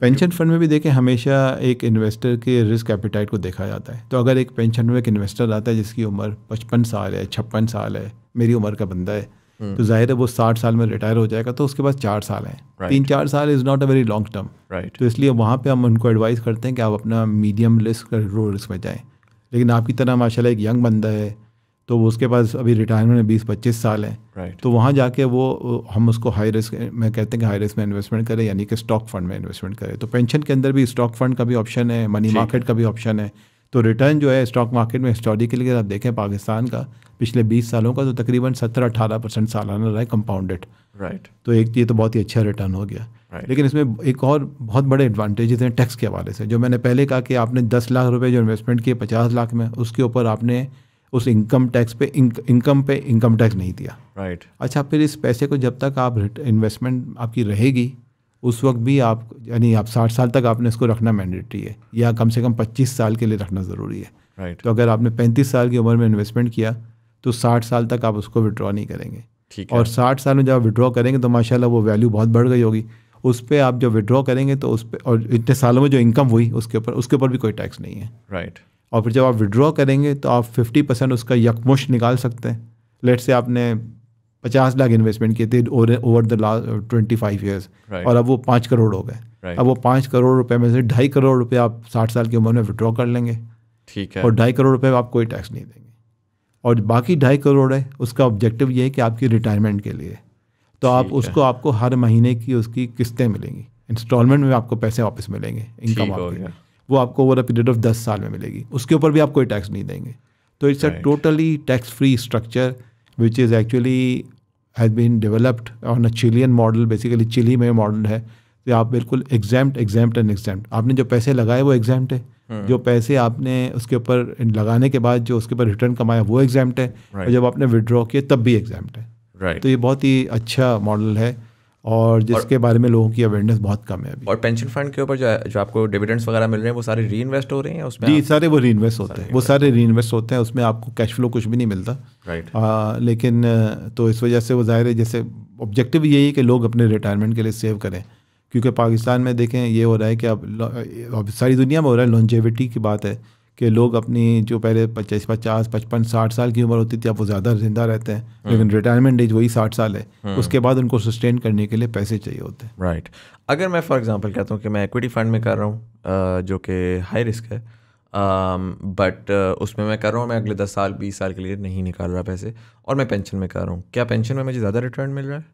पेंशन फंड में भी देखें हमेशा एक इन्वेस्टर के रिस्क एपिटाइट को देखा जाता है तो अगर एक पेंशन में एक इन्वेस्टर आता है जिसकी उम्र पचपन साल है छप्पन साल है मेरी उम्र का बंदा है Hmm. तो जाहिर है वो साठ साल में रिटायर हो जाएगा तो उसके पास चार साल हैं right. तीन चार साल is not a very long term right तो इसलिए वहाँ पे हम उनको एडवाइस करते हैं कि आप अपना मीडियम रिस्क लो रिस्क में जाएँ लेकिन आपकी तरह माशाल्लाह एक यंग बंदा है तो उसके पास अभी रिटायरमेंट में बीस पच्चीस साल है right. तो वहाँ जाके वो हम उसको हाई रिस्क में कहते हैं कि हाई रिस्क में इन्वेस्टमेंट करें यानी कि स्टॉक फंड में इन्वेस्टमेंट करें तो पेंशन के अंदर भी स्टॉक फंड का भी ऑप्शन है मनी मार्केट का भी ऑप्शन है तो रिटर्न जो है स्टॉक मार्केट में हिस्टोरिकली अगर आप देखें पाकिस्तान का पिछले 20 सालों का तो तकरीबन 17-18 परसेंट सालाना रहा है कंपाउंडेड राइट right. तो एक तो ये तो बहुत ही अच्छा रिटर्न हो गया right. लेकिन इसमें एक और बहुत बड़े एडवांटेजेस हैं टैक्स के हवाले से जो मैंने पहले कहा कि आपने दस लाख रुपये जो इन्वेस्टमेंट किए पचास लाख में उसके ऊपर आपने उस इनकम टैक्स पे इनकम पे इनकम टैक्स नहीं दिया राइट right. अच्छा फिर इस पैसे को जब तक आप इन्वेस्टमेंट आपकी रहेगी उस वक्त भी आप यानी आप साठ साल तक आपने इसको रखना मैंडेटरी है या कम से कम पच्चीस साल के लिए रखना ज़रूरी है right. तो अगर आपने पैंतीस साल की उम्र में इन्वेस्टमेंट किया तो साठ साल तक आप उसको विड्रॉ नहीं करेंगे ठीक और साठ साल में जब आप विड्रॉ करेंगे तो माशाल्लाह वो वैल्यू बहुत बढ़ गई होगी उस पर आप जब विड्रॉ करेंगे तो उस पर और इतने सालों में जो इनकम हुई उसके ऊपर उसके ऊपर भी कोई टैक्स नहीं है राइट right. और फिर जब आप विड्रॉ करेंगे तो आप फिफ्टी परसेंट उसका यकमुश निकाल सकते हैं लेट से आपने पचास लाख इन्वेस्टमेंट किए थे over the last twenty five years और अब वो पाँच करोड़ हो गए right. अब वो पाँच करोड़ रुपए में से ढाई करोड़ रुपए आप साठ साल की उम्र में विड्रॉ कर लेंगे ठीक है और ढाई करोड़ रुपए आप कोई टैक्स नहीं देंगे और बाकी ढाई करोड़ है उसका ऑब्जेक्टिव ये है कि आपकी रिटायरमेंट के लिए तो आप उसको आपको हर महीने की उसकी किस्तें मिलेंगी इंस्टॉलमेंट में आपको पैसे वापस मिलेंगे इनकम आपके वो आपको ओवर अ पीरियड ऑफ दस साल में मिलेगी उसके ऊपर भी आप कोई टैक्स नहीं देंगे तो it's a totally tax free structure which is actually has been developed on a Chilean model basically Chile में मॉडल है तो आप बिल्कुल एग्जैम्प्ट एग्जैम्प्ट एंड एग्जैम्प्ट आपने जो पैसे लगाए वो एग्जैम्प्ट है हाँ। जो पैसे आपने उसके ऊपर लगाने के बाद जो उसके ऊपर रिटर्न कमाया वो एग्जैम्प्ट है right. और जब आपने विड्रॉ किया तब भी एग्जैम्प्ट है right. तो ये बहुत ही अच्छा मॉडल है और जिसके और, बारे में लोगों की अवेयरनेस बहुत कम है अभी और पेंशन फंड के ऊपर जो जो आपको डिविडेंड्स वगैरह मिल रहे हैं वो सारे री इन्वेस्ट हो रहे हैं उसमें जी सारे वो री इन्वेस्ट होते हैं वो सारे री इन्वेस्ट होते हैं उसमें आपको कैश फ्लो कुछ भी नहीं मिलता राइट आ, लेकिन तो इस वजह से वो जाहिर है जैसे ऑब्जेक्टिव यही है कि लोग अपने रिटायरमेंट के लिए सेव करें क्योंकि पाकिस्तान में देखें ये हो रहा है कि अब सारी दुनिया में हो रहा है लॉन्जेविटी की बात है कि लोग अपनी जो पहले पच्चीस पचास पचपन साठ साल की उम्र होती थी अब वो ज़्यादा जिंदा रहते हैं हाँ। लेकिन रिटायरमेंट एज वही साठ साल है हाँ। उसके बाद उनको सस्टेन करने के लिए पैसे चाहिए होते हैं राइट अगर मैं फॉर एग्जांपल कहता हूँ कि मैं इक्विटी फंड में कर रहा हूँ जो कि हाई रिस्क है बट um, उसमें मैं कर रहा हूँ मैं अगले दस साल बीस साल के लिए नहीं निकाल रहा पैसे और मैं पेंशन में कर रहा हूँ क्या पेंशन में मुझे ज़्यादा रिटर्न मिल रहा है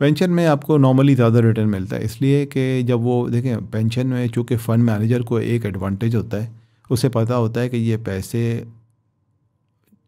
पेंशन में आपको नॉर्मली ज़्यादा रिटर्न मिलता है इसलिए कि जब वो देखें पेंशन में चूँकि फ़ंड मैनेजर को एक एडवांटेज होता है उसे पता होता है कि ये पैसे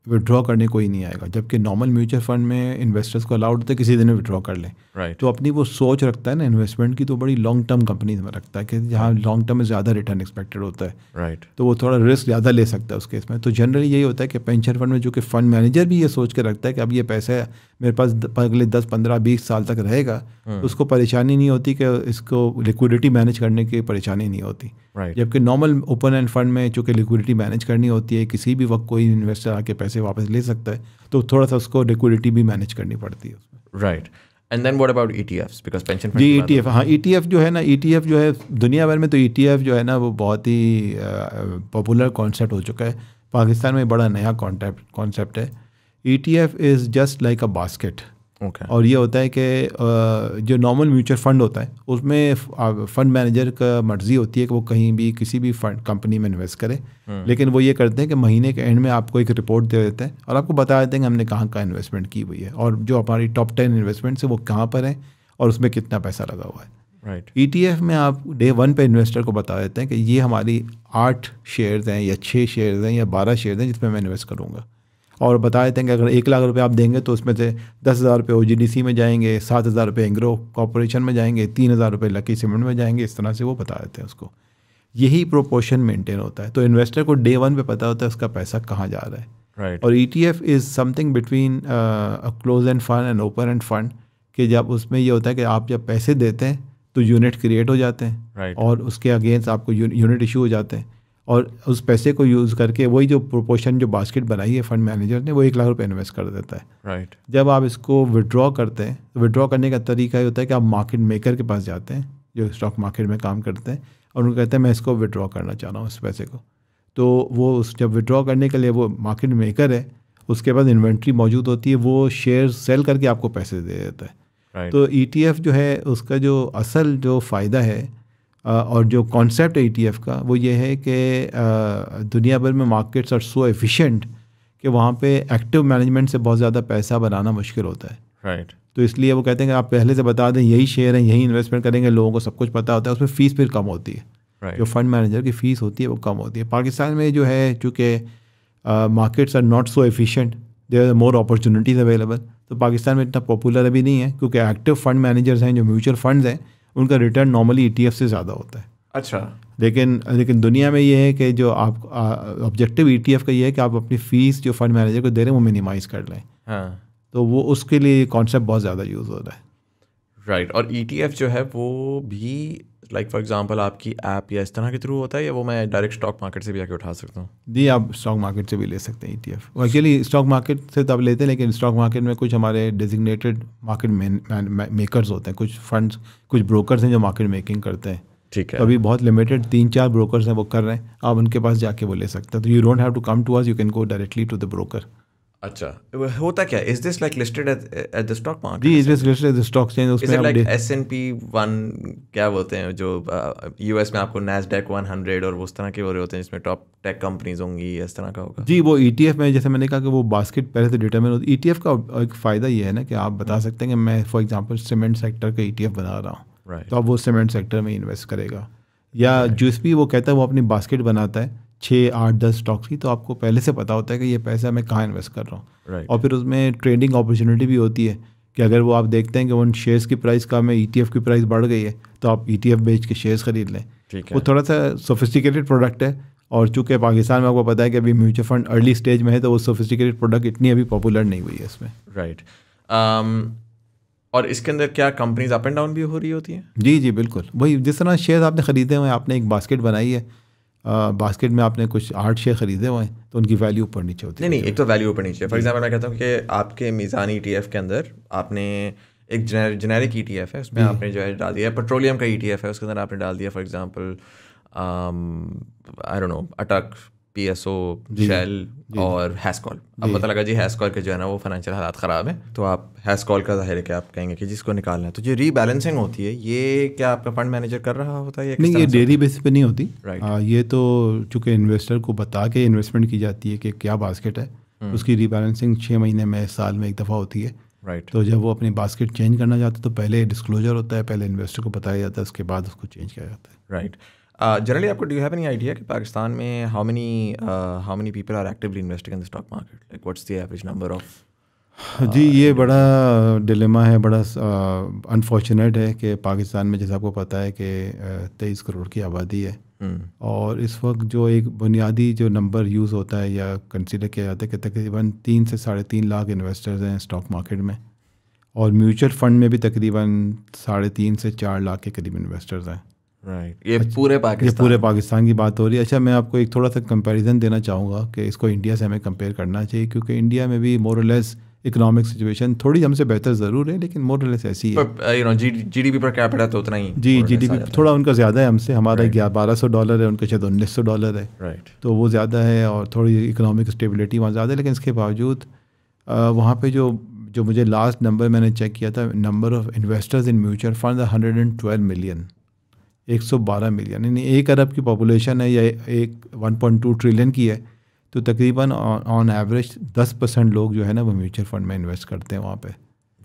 विड्रॉ करने कोई नहीं आएगा जबकि नॉर्मल म्यूचुअल फंड में इन्वेस्टर्स को अलाउड होता है किसी दिन विड्रॉ कर लें right. तो अपनी वो सोच रखता है ना इन्वेस्टमेंट की तो बड़ी लॉन्ग टर्म कंपनीज में रखता है कि जहाँ लॉन्ग टर्म में ज़्यादा रिटर्न एक्सपेक्टेड होता है right. तो वो थोड़ा रिस्क ज़्यादा ले सकता है उस केस में तो जनरली यही होता है कि पेंशन फंड में जो कि फंड मैनेजर भी ये सोच के रखता है कि अब ये पैसा मेरे पास अगले दस पंद्रह बीस साल तक रहेगा हाँ। उसको परेशानी नहीं होती कि इसको लिक्विडिटी मैनेज करने की परेशानी नहीं होती right. जबकि नॉर्मल ओपन एंड फंड में चूँकि लिक्विडिटी मैनेज करनी होती है किसी भी वक्त कोई इन्वेस्टर आके पैसे वापस ले सकता है तो थोड़ा सा उसको लिक्विडिटी भी मैनेज करनी पड़ती है उसमें right and then what about ETFs because pension जी ईटीएफ e हाँ ईटीएफ e जो है ना ईटीएफ e जो है दुनिया भर में तो ईटीएफ जो है ना वो बहुत ही पॉपुलर कॉन्सेप्ट हो चुका है पाकिस्तान में बड़ा नया कॉन्सेप्ट है E is just like a basket okay. और ये होता है कि जो नॉर्मल म्यूचुअल फंड होता है उसमें फंड मैनेजर का मर्जी होती है कि वो कहीं भी किसी भी फंड कंपनी में इन्वेस्ट करे हम्म। लेकिन वो ये करते हैं कि महीने के एंड में आपको एक रिपोर्ट दे देते हैं और आपको बता देते हैं कि हमने कहाँ कहाँ इन्वेस्टमेंट की हुई है और जो हमारी टॉप टेन इन्वेस्टमेंट है वो कहाँ पर हैं और उसमें कितना पैसा लगा हुआ है राइट right. ई e में आप डे वन पे इन्वेस्टर को बता देते हैं कि ये हमारी आठ शेयर्स हैं या छः शेयर्स हैं या बारह शेयर्स हैं जिसमें मैं इन्वेस्ट करूँगा और बता देते हैं कि अगर एक लाख रुपये आप देंगे तो उसमें से दस हज़ार रुपये ओ जी डी सी में जाएंगे सात हज़ार रुपये एंग्रो कॉरपोरेशन में जाएंगे तीन हज़ार रुपये लकी सीमेंट में जाएंगे इस तरह से वो बता देते हैं उसको यही प्रोपोर्शन मेंटेन होता है तो इन्वेस्टर को डे वन पे पता होता है उसका पैसा कहाँ जा रहा है right. और E T F is something between close end fund and open end fund कि जब उसमें ये होता है कि आप जब पैसे देते हैं तो यूनिट क्रिएट हो जाते हैं right. और उसके अगेंस्ट आपको यूनिट इशू हो जाते हैं और उस पैसे को यूज़ करके वही जो प्रोपोर्शन जो बास्केट बनाई है फंड मैनेजर ने वो एक लाख रुपए इन्वेस्ट कर देता है राइट right. जब आप इसको विड्रॉ करते हैं तो विड्रॉ करने का तरीका ये होता है कि आप मार्केट मेकर के पास जाते हैं जो स्टॉक मार्केट में काम करते हैं और उनको कहते हैं मैं इसको विड्रॉ करना चाह रहा हूँ उस पैसे को तो वो उस जब विड्रॉ करने के लिए वो मार्केट मेकर है उसके बाद इन्वेंट्री मौजूद होती है वो शेयर सेल करके आपको पैसे दे देता है right. तो ई e जो है उसका जो असल जो फ़ायदा है और जो कॉन्सेप्ट है ई का वो ये है कि दुनिया भर में मार्केट्स आर सो एफिशिएंट कि वहाँ पे एक्टिव मैनेजमेंट से बहुत ज़्यादा पैसा बनाना मुश्किल होता है राइट right. तो इसलिए वो कहते हैं कि आप पहले से बता दें यही शेयर है यही इन्वेस्टमेंट करेंगे लोगों को सब कुछ पता होता है उसमें फ़ीस फिर कम होती है right. जो फंड मैनेजर की फ़ीस होती है वो कम होती है पाकिस्तान में जो है चूँकि markets are not so efficient there are more opportunities available तो पाकिस्तान में इतना पॉपुलर अभी नहीं है क्योंकि एक्टिव फंड मैनेजर्स हैं जो म्यूचुअल फंड्स हैं उनका रिटर्न नॉर्मली ई से ज़्यादा होता है अच्छा लेकिन लेकिन दुनिया में ये है कि जो आप ऑब्जेक्टिव ई e का ये है कि आप अपनी फ़ीस जो फंड मैनेजर को दे रहे हैं वो मिनिमाइज़ कर लें हाँ तो वो उसके लिए कॉन्सेप्ट बहुत ज़्यादा यूज़ हो रहा है राइट right. और ई e जो है वो भी लाइक फॉर एग्जाम्पल आपकी ऐप या इस तरह के थ्रू होता है या वो मैं डायरेक्ट स्टॉक मार्केट से भी आके उठा सकता हूँ जी आप स्टॉक मार्केट से भी ले सकते हैं E T F actually stock market से तब तो लेते हैं लेकिन स्टॉक मार्केट में कुछ हमारे डेजिग्नेटेड मार्केट मेकर्स होते हैं कुछ फंड्स कुछ ब्रोकर्स हैं जो मार्केट मेकिंग करते हैं ठीक है तो अभी बहुत लिमिटेड तीन चार ब्रोकर्स हैं वो कर रहे हैं आप उनके पास जाके वो ले सकते हैं तो you don't have to come to us you can go directly to the broker अच्छा होता क्या is this like listed at the stock market जी लिस्टेड एट द स्टॉक उसमें लाइक एसएनपी 1 क्या बोलते हैं जो यूएस uh, में आपको 100 और उस तरह के हो रहे होते हैं जिसमें टॉप टेक कंपनीज होंगी इस तरह का होगा जी वो ईटीएफ e में जैसे मैंने कहा कि वो बास्केट पहले से डिटरमिन होती ईटीएफ का एक फायदा ये है ना कि आप बता सकते हैं कि मैं फॉर एग्जांपल सीमेंट सेक्टर का ईटीएफ e बना रहा हूँ right. तो वो सीमेंट सेक्टर में इन्वेस्ट करेगा या right. जिस भी वो कहता है वो अपनी बास्केट बनाता है छः आठ दस स्टॉक्स की तो आपको पहले से पता होता है कि ये पैसा मैं कहाँ इन्वेस्ट कर रहा हूँ right. और फिर उसमें ट्रेडिंग अपॉर्चुनिटी भी होती है कि अगर वो आप देखते हैं कि उन शेयर्स की प्राइस कम है ई की प्राइस बढ़ गई है तो आप ई e बेच के शेयर्स खरीद लें वो थोड़ा सा सोफिस्टिकेटेड प्रोडक्ट है और चूंकि पाकिस्तान में आपको पता है कि अभी म्यूचुअल फंड अर्ली स्टेज में है तो वो सोफिस्टिकेटेड प्रोडक्ट इतनी अभी पॉपुलर नहीं हुई है इसमें राइट um, और इसके अंदर क्या कंपनीज अप एंड डाउन भी हो रही होती हैं जी जी बिल्कुल वही जिस तरह शेयर आपने खरीदे हुए हैं आपने एक बास्केट बनाई है बास्केट में आपने कुछ आठ शेयर खरीदे हुए हैं तो उनकी वैल्यू ऊपर नीचे होती है नहीं नहीं एक तो वैल्यू ऊपर नीचे फॉर एग्जाम्पल मैं कहता हूँ कि आपके मीज़ान ई e के अंदर आपने एक जेनेरिक ई e है उसमें आपने जो है डाल दिया पेट्रोलियम का ई e है उसके अंदर आपने डाल दिया for example I don't know Attock P S O Shell और हैसकॉल अब पता लगा जी हैसकॉल के जो है ना वो फाइनेंशियल हालात ख़राब है तो आप हैसकॉल का जाहिर है कि आप कहेंगे कि जिसको निकालना है तो जो रीबैलेंसिंग होती है ये क्या आपका फंड मैनेजर कर रहा होता है नहीं ये डेली बेसिस पे नहीं होती राइट आ, ये तो चूँकि इन्वेस्टर को बता के इन्वेस्टमेंट की जाती है कि क्या बास्केट है हम्म। उसकी रीबैलेंसिंग छः महीने में साल में एक दफ़ा होती है राइट तो जब वो अपनी बास्केट चेंज करना चाहते हैं तो पहले डिस्क्लोजर होता है पहले इन्वेस्टर को बताया जाता है उसके बाद उसको चेंज किया जाता है राइट right. जनरली uh, आपको डू हैव एनी आइडिया कि पाकिस्तान में how many how many people are actively investing in the stock market like what's the average number of जी uh, ये बड़ा डिलेमा uh, है बड़ा अनफॉर्चुनेट है कि पाकिस्तान में जैसा आपको पता है कि तेईस करोड़ की आबादी है hmm. और इस वक्त जो एक बुनियादी जो नंबर यूज़ होता है या कंसिडर किया जाता है कि तकरीबन तीन से साढ़े तीन लाख इन्वेस्टर्स हैं स्टॉक मार्केट में और म्यूचुअल फ़ंड में भी तकरीबन साढ़े तीन से चार लाख के करीब इन्वेस्टर्स हैं राइट ये अच्छा, पूरे पाकिस्तान ये पूरे पाकिस्तान की बात हो रही है अच्छा मैं आपको एक थोड़ा सा कंपैरिजन देना चाहूँगा कि इसको इंडिया से हमें कंपेयर करना चाहिए क्योंकि इंडिया में भी मोरलेस इकोनॉमिक सिचुएशन थोड़ी हमसे बेहतर ज़रूर है लेकिन मोरलेस ऐसी है यू नो जी जीडीपी पर क्या पड़ा तो उतना ही जी जीडीपी थोड़ा उनका ज़्यादा है हमसे हमारा ग्यारह बारह सौ डॉलर है उनका शायद उन्नीस सौ डॉलर है राइट तो वो ज़्यादा है और थोड़ी इकोनॉमिक स्टेबिलिटी वहाँ ज़्यादा है लेकिन इसके बावजूद uh, वहाँ पर जो जो मुझे लास्ट नंबर मैंने चेक किया था number of investors in mutual fund hundred and twelve million 112 million यानी एक अरब की पॉपुलेशन है या एक 1.2 ट्रिलियन की है तो तकरीबन ऑन एवरेज 10 परसेंट लोग जो है ना वो म्यूचुअल फंड में इन्वेस्ट करते हैं वहाँ पे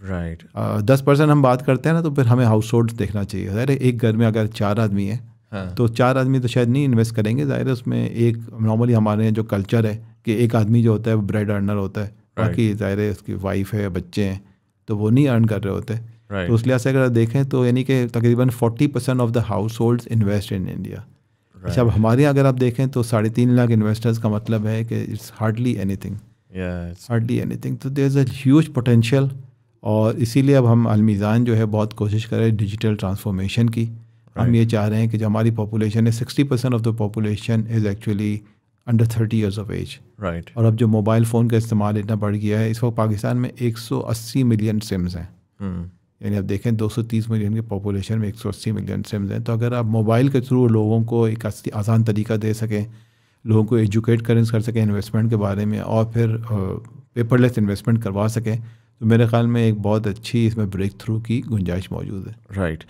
राइट दस परसेंट हम बात करते हैं ना तो फिर हमें हाउस होल्ड देखना चाहिए ज़ाहिर एक घर में अगर चार आदमी है हाँ। तो चार आदमी तो शायद नहीं इन्वेस्ट करेंगे ज़ाहिर उसमें एक नॉर्मली हमारे जो कल्चर है कि एक आदमी जो होता है वो ब्रेड अर्नर होता है बाकी ज़ाहिर है उसकी वाइफ है बच्चे हैं तो वो नहीं अर्न कर रहे होते तो उस लिहाज से अगर देखें तो यानी कि तकरीबन forty percent of the household invest in India अच्छा अब हमारे यहाँ अगर आप देखें तो साढ़े तीन लाख इन्वेस्टर्स का मतलब है कि it's hardly anything hardly anything तो देर इज़ अज पोटेंशियल और इसीलिए अब हम अलमीज़ान जो है बहुत कोशिश करें डिजिटल ट्रांसफॉर्मेशन की right. हम ये चाह रहे हैं कि जो हमारी पॉपुलेशन है sixty percent of the population is actually under thirty years of age right और अब जो मोबाइल फ़ोन का इस्तेमाल इतना बढ़ गया है इस वक्त पाकिस्तान में एक सौ अस्सी मिलियन सिम्स हैं hmm. यानी आप देखें 230 मिलियन के पॉपुलेशन में 180 मिलियन सिम्स हैं तो अगर आप मोबाइल के थ्रू लोगों को एक आसान तरीका दे सकें लोगों को एजुकेट करें कर सकें इन्वेस्टमेंट के बारे में और फिर पेपरलेस इन्वेस्टमेंट करवा सकें तो मेरे ख्याल में एक बहुत अच्छी इसमें ब्रेक थ्रू की गुंजाइश मौजूद है right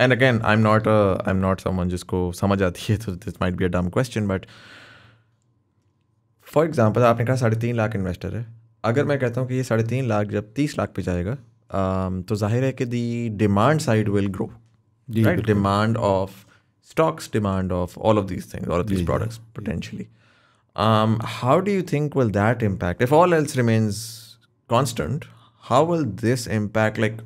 and again I am not I am not someone जिसको समझ आती है तो दिस माइट बी अ डम क्वेश्चन बट फॉर एग्जाम्पल आपने कहा साढ़े तीन लाख इन्वेस्टर है अगर मैं कहता हूँ कि ये साढ़े तीन लाख जब तीस लाख पे जाएगा So, जाहिर है कि the demand side will grow right demand of stocks demand of all of these things, all of these products potentially. Um, how do you think will that impact? If all else remains constant, how will this impact? Like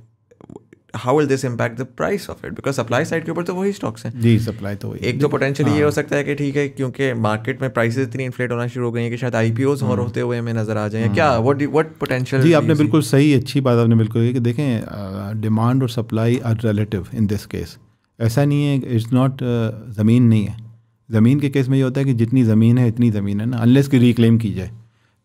how will this impact the price of it because supply side के ऊपर तो वही stocks हैं जी supply तो वही एक तो potential ये हो हाँ। सकता है कि ठीक है क्योंकि मार्केट में प्राइसेस इतनी इन्फ्लेट होना शुरू हो गई हैं कि शायद आई पी ओज और हाँ। होते हुए हमें नजर आ जाए क्या वट वट पोटेंशियल जी आपने बिल्कुल सही अच्छी बात आपने बिल्कुल कि देखें डिमांड और supply are relative in this case ऐसा नहीं है इट्स नॉट ज़मीन नहीं है ज़मीन के केस में ये होता है कि जितनी ज़मीन है इतनी ज़मीन है ना अनलेस की रिक्लेम की जाए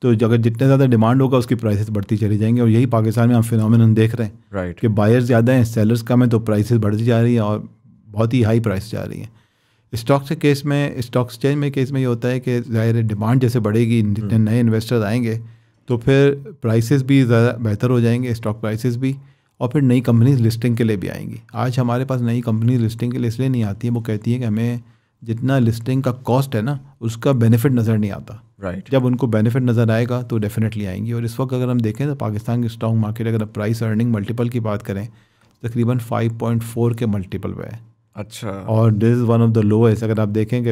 तो अगर जितना ज़्यादा डिमांड होगा उसकी प्राइसेस बढ़ती चली जाएंगी और यही पाकिस्तान में हम फिनोमिन देख रहे हैं राइट right. कि बायर्स ज़्यादा हैं सेलर्स कम हैं तो प्राइसेस बढ़ती जा रही हैं और बहुत ही हाई प्राइस जा रही हैं स्टॉक्स के केस में स्टॉक एक्सचेंज में केस में ये होता है कि ज़ाहिर डिमांड जैसे बढ़ेगी जितने hmm. नए इन्वेस्टर्स आएंगे तो फिर प्राइसेस भी ज़्यादा बेहतर हो जाएंगे स्टॉक प्राइसेस भी और फिर नई कंपनीज लिस्टिंग के लिए भी आएंगी आज हमारे पास नई कंपनीज लिस्टिंग के लिए इसलिए नहीं आती है वो कहती है कि हमें जितना लिस्टिंग का कॉस्ट है ना उसका बेनिफिट नज़र नहीं आता राइट जब उनको बेनिफिट नज़र आएगा तो डेफिनेटली आएंगी और इस वक्त अगर हम देखें तो पाकिस्तान की स्टॉक मार्केट अगर प्राइस अर्निंग मल्टीपल की बात करें तकरीबन 5.4 के मल्टीपल पे है अच्छा और this is one of the lowest अगर आप देखें कि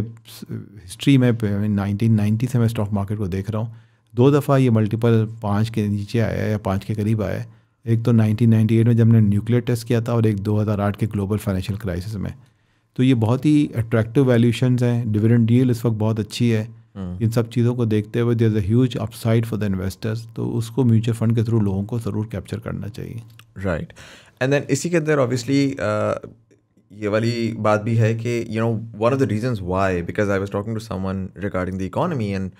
हिस्ट्री में नाइनटीन नाइन्टी से मैं स्टॉक मार्केट को देख रहा हूँ दो दफ़ा ये मल्टीपल पाँच के नीचे आया या पाँच के करीब आया एक तो 1998 में जब हमने न्यूक्लियर टेस्ट किया था और एक 2008 के ग्लोबल फाइनेंशियल क्राइसिस में तो ये बहुत ही अट्रैक्टिव वैल्यूशन हैं डिविडेंड डील इस वक्त बहुत अच्छी है हम्म। इन सब चीज़ों को देखते हुए there huge upside for the investors तो उसको म्यूचुअल फंड के थ्रू लोगों को ज़रूर कैप्चर करना चाहिए राइट एंड देन इसी के अंदर ऑब्वियसली uh, ये वाली बात भी है कि you know one of the reason why because I was talking to someone regarding the economy and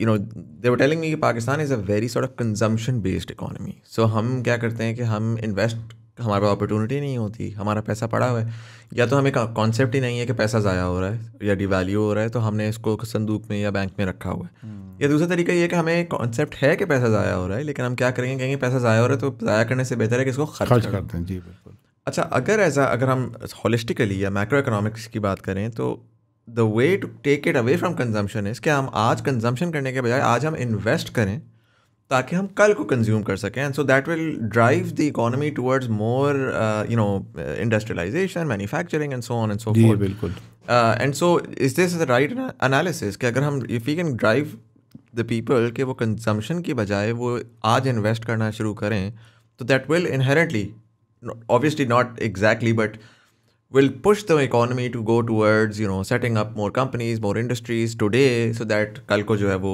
you know they were telling me कि Pakistan is a very sort of consumption based economy so हम क्या करते हैं कि हम invest हमारे पास opportunity नहीं होती हमारा पैसा पड़ा हुआ है या तो हमें कॉन्सेप्ट ही नहीं है कि पैसा ज़ाया हो रहा है या डिवैल्यू हो रहा है तो हमने इसको संदूक में या बैंक में रखा हुआ है हम्म। या दूसरा तरीका ये है कि हमें कॉन्सेप्ट है कि पैसा ज़ाया हो रहा है लेकिन हम क्या करेंगे कहेंगे पैसा ज़ाया हो रहा है तो ज़ाया करने से बेहतर है कि इसको खर्च करते हैं जी बिल्कुल अच्छा अगर ऐसा अगर हम हॉलिस्टिकली या माइक्रो इकोनॉमिक्स की बात करें तो the way to take it away from consumption is क्या हम आज कंजम्पशन करने के बजाय आज हम इन्वेस्ट करें ताकि हम कल को कंज्यूम कर सकें and so that will drive the economy towards more you know industrialisation manufacturing and so on and so forth बिल्कुल and so is this the right analysis कि अगर हम if you can drive the people के वो consumption की बजाय वो आज इन्वेस्ट करना शुरू करें तो that will inherently obviously not exactly but will push the economy to go towards you know setting up more companies more industries today so that kal ko jo hai wo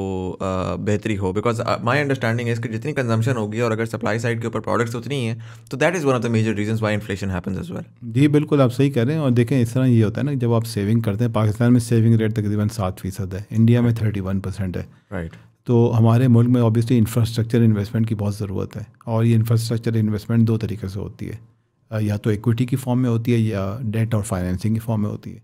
uh, behtri ho because uh, my understanding is ki jitni consumption hogi aur agar supply side ke upar products utni hai to that is one of the major reasons why inflation happens as well ji bilkul aap sahi keh rahe hain aur dekhen is tarah ye hota hai na jab aap saving karte hain pakistan mein saving rate तकरीबन 7% hai india mein 31% hai right. तो हमारे मुल्क में obviously infrastructure investment की बहुत ज़रूरत है और ये इंफ्रास्ट्रक्चर इन्वेस्टमेंट दो तरीके से होती है या तो इक्विटी की फॉर्म में होती है या डेट और फाइनेंसिंग की फॉर्म में होती है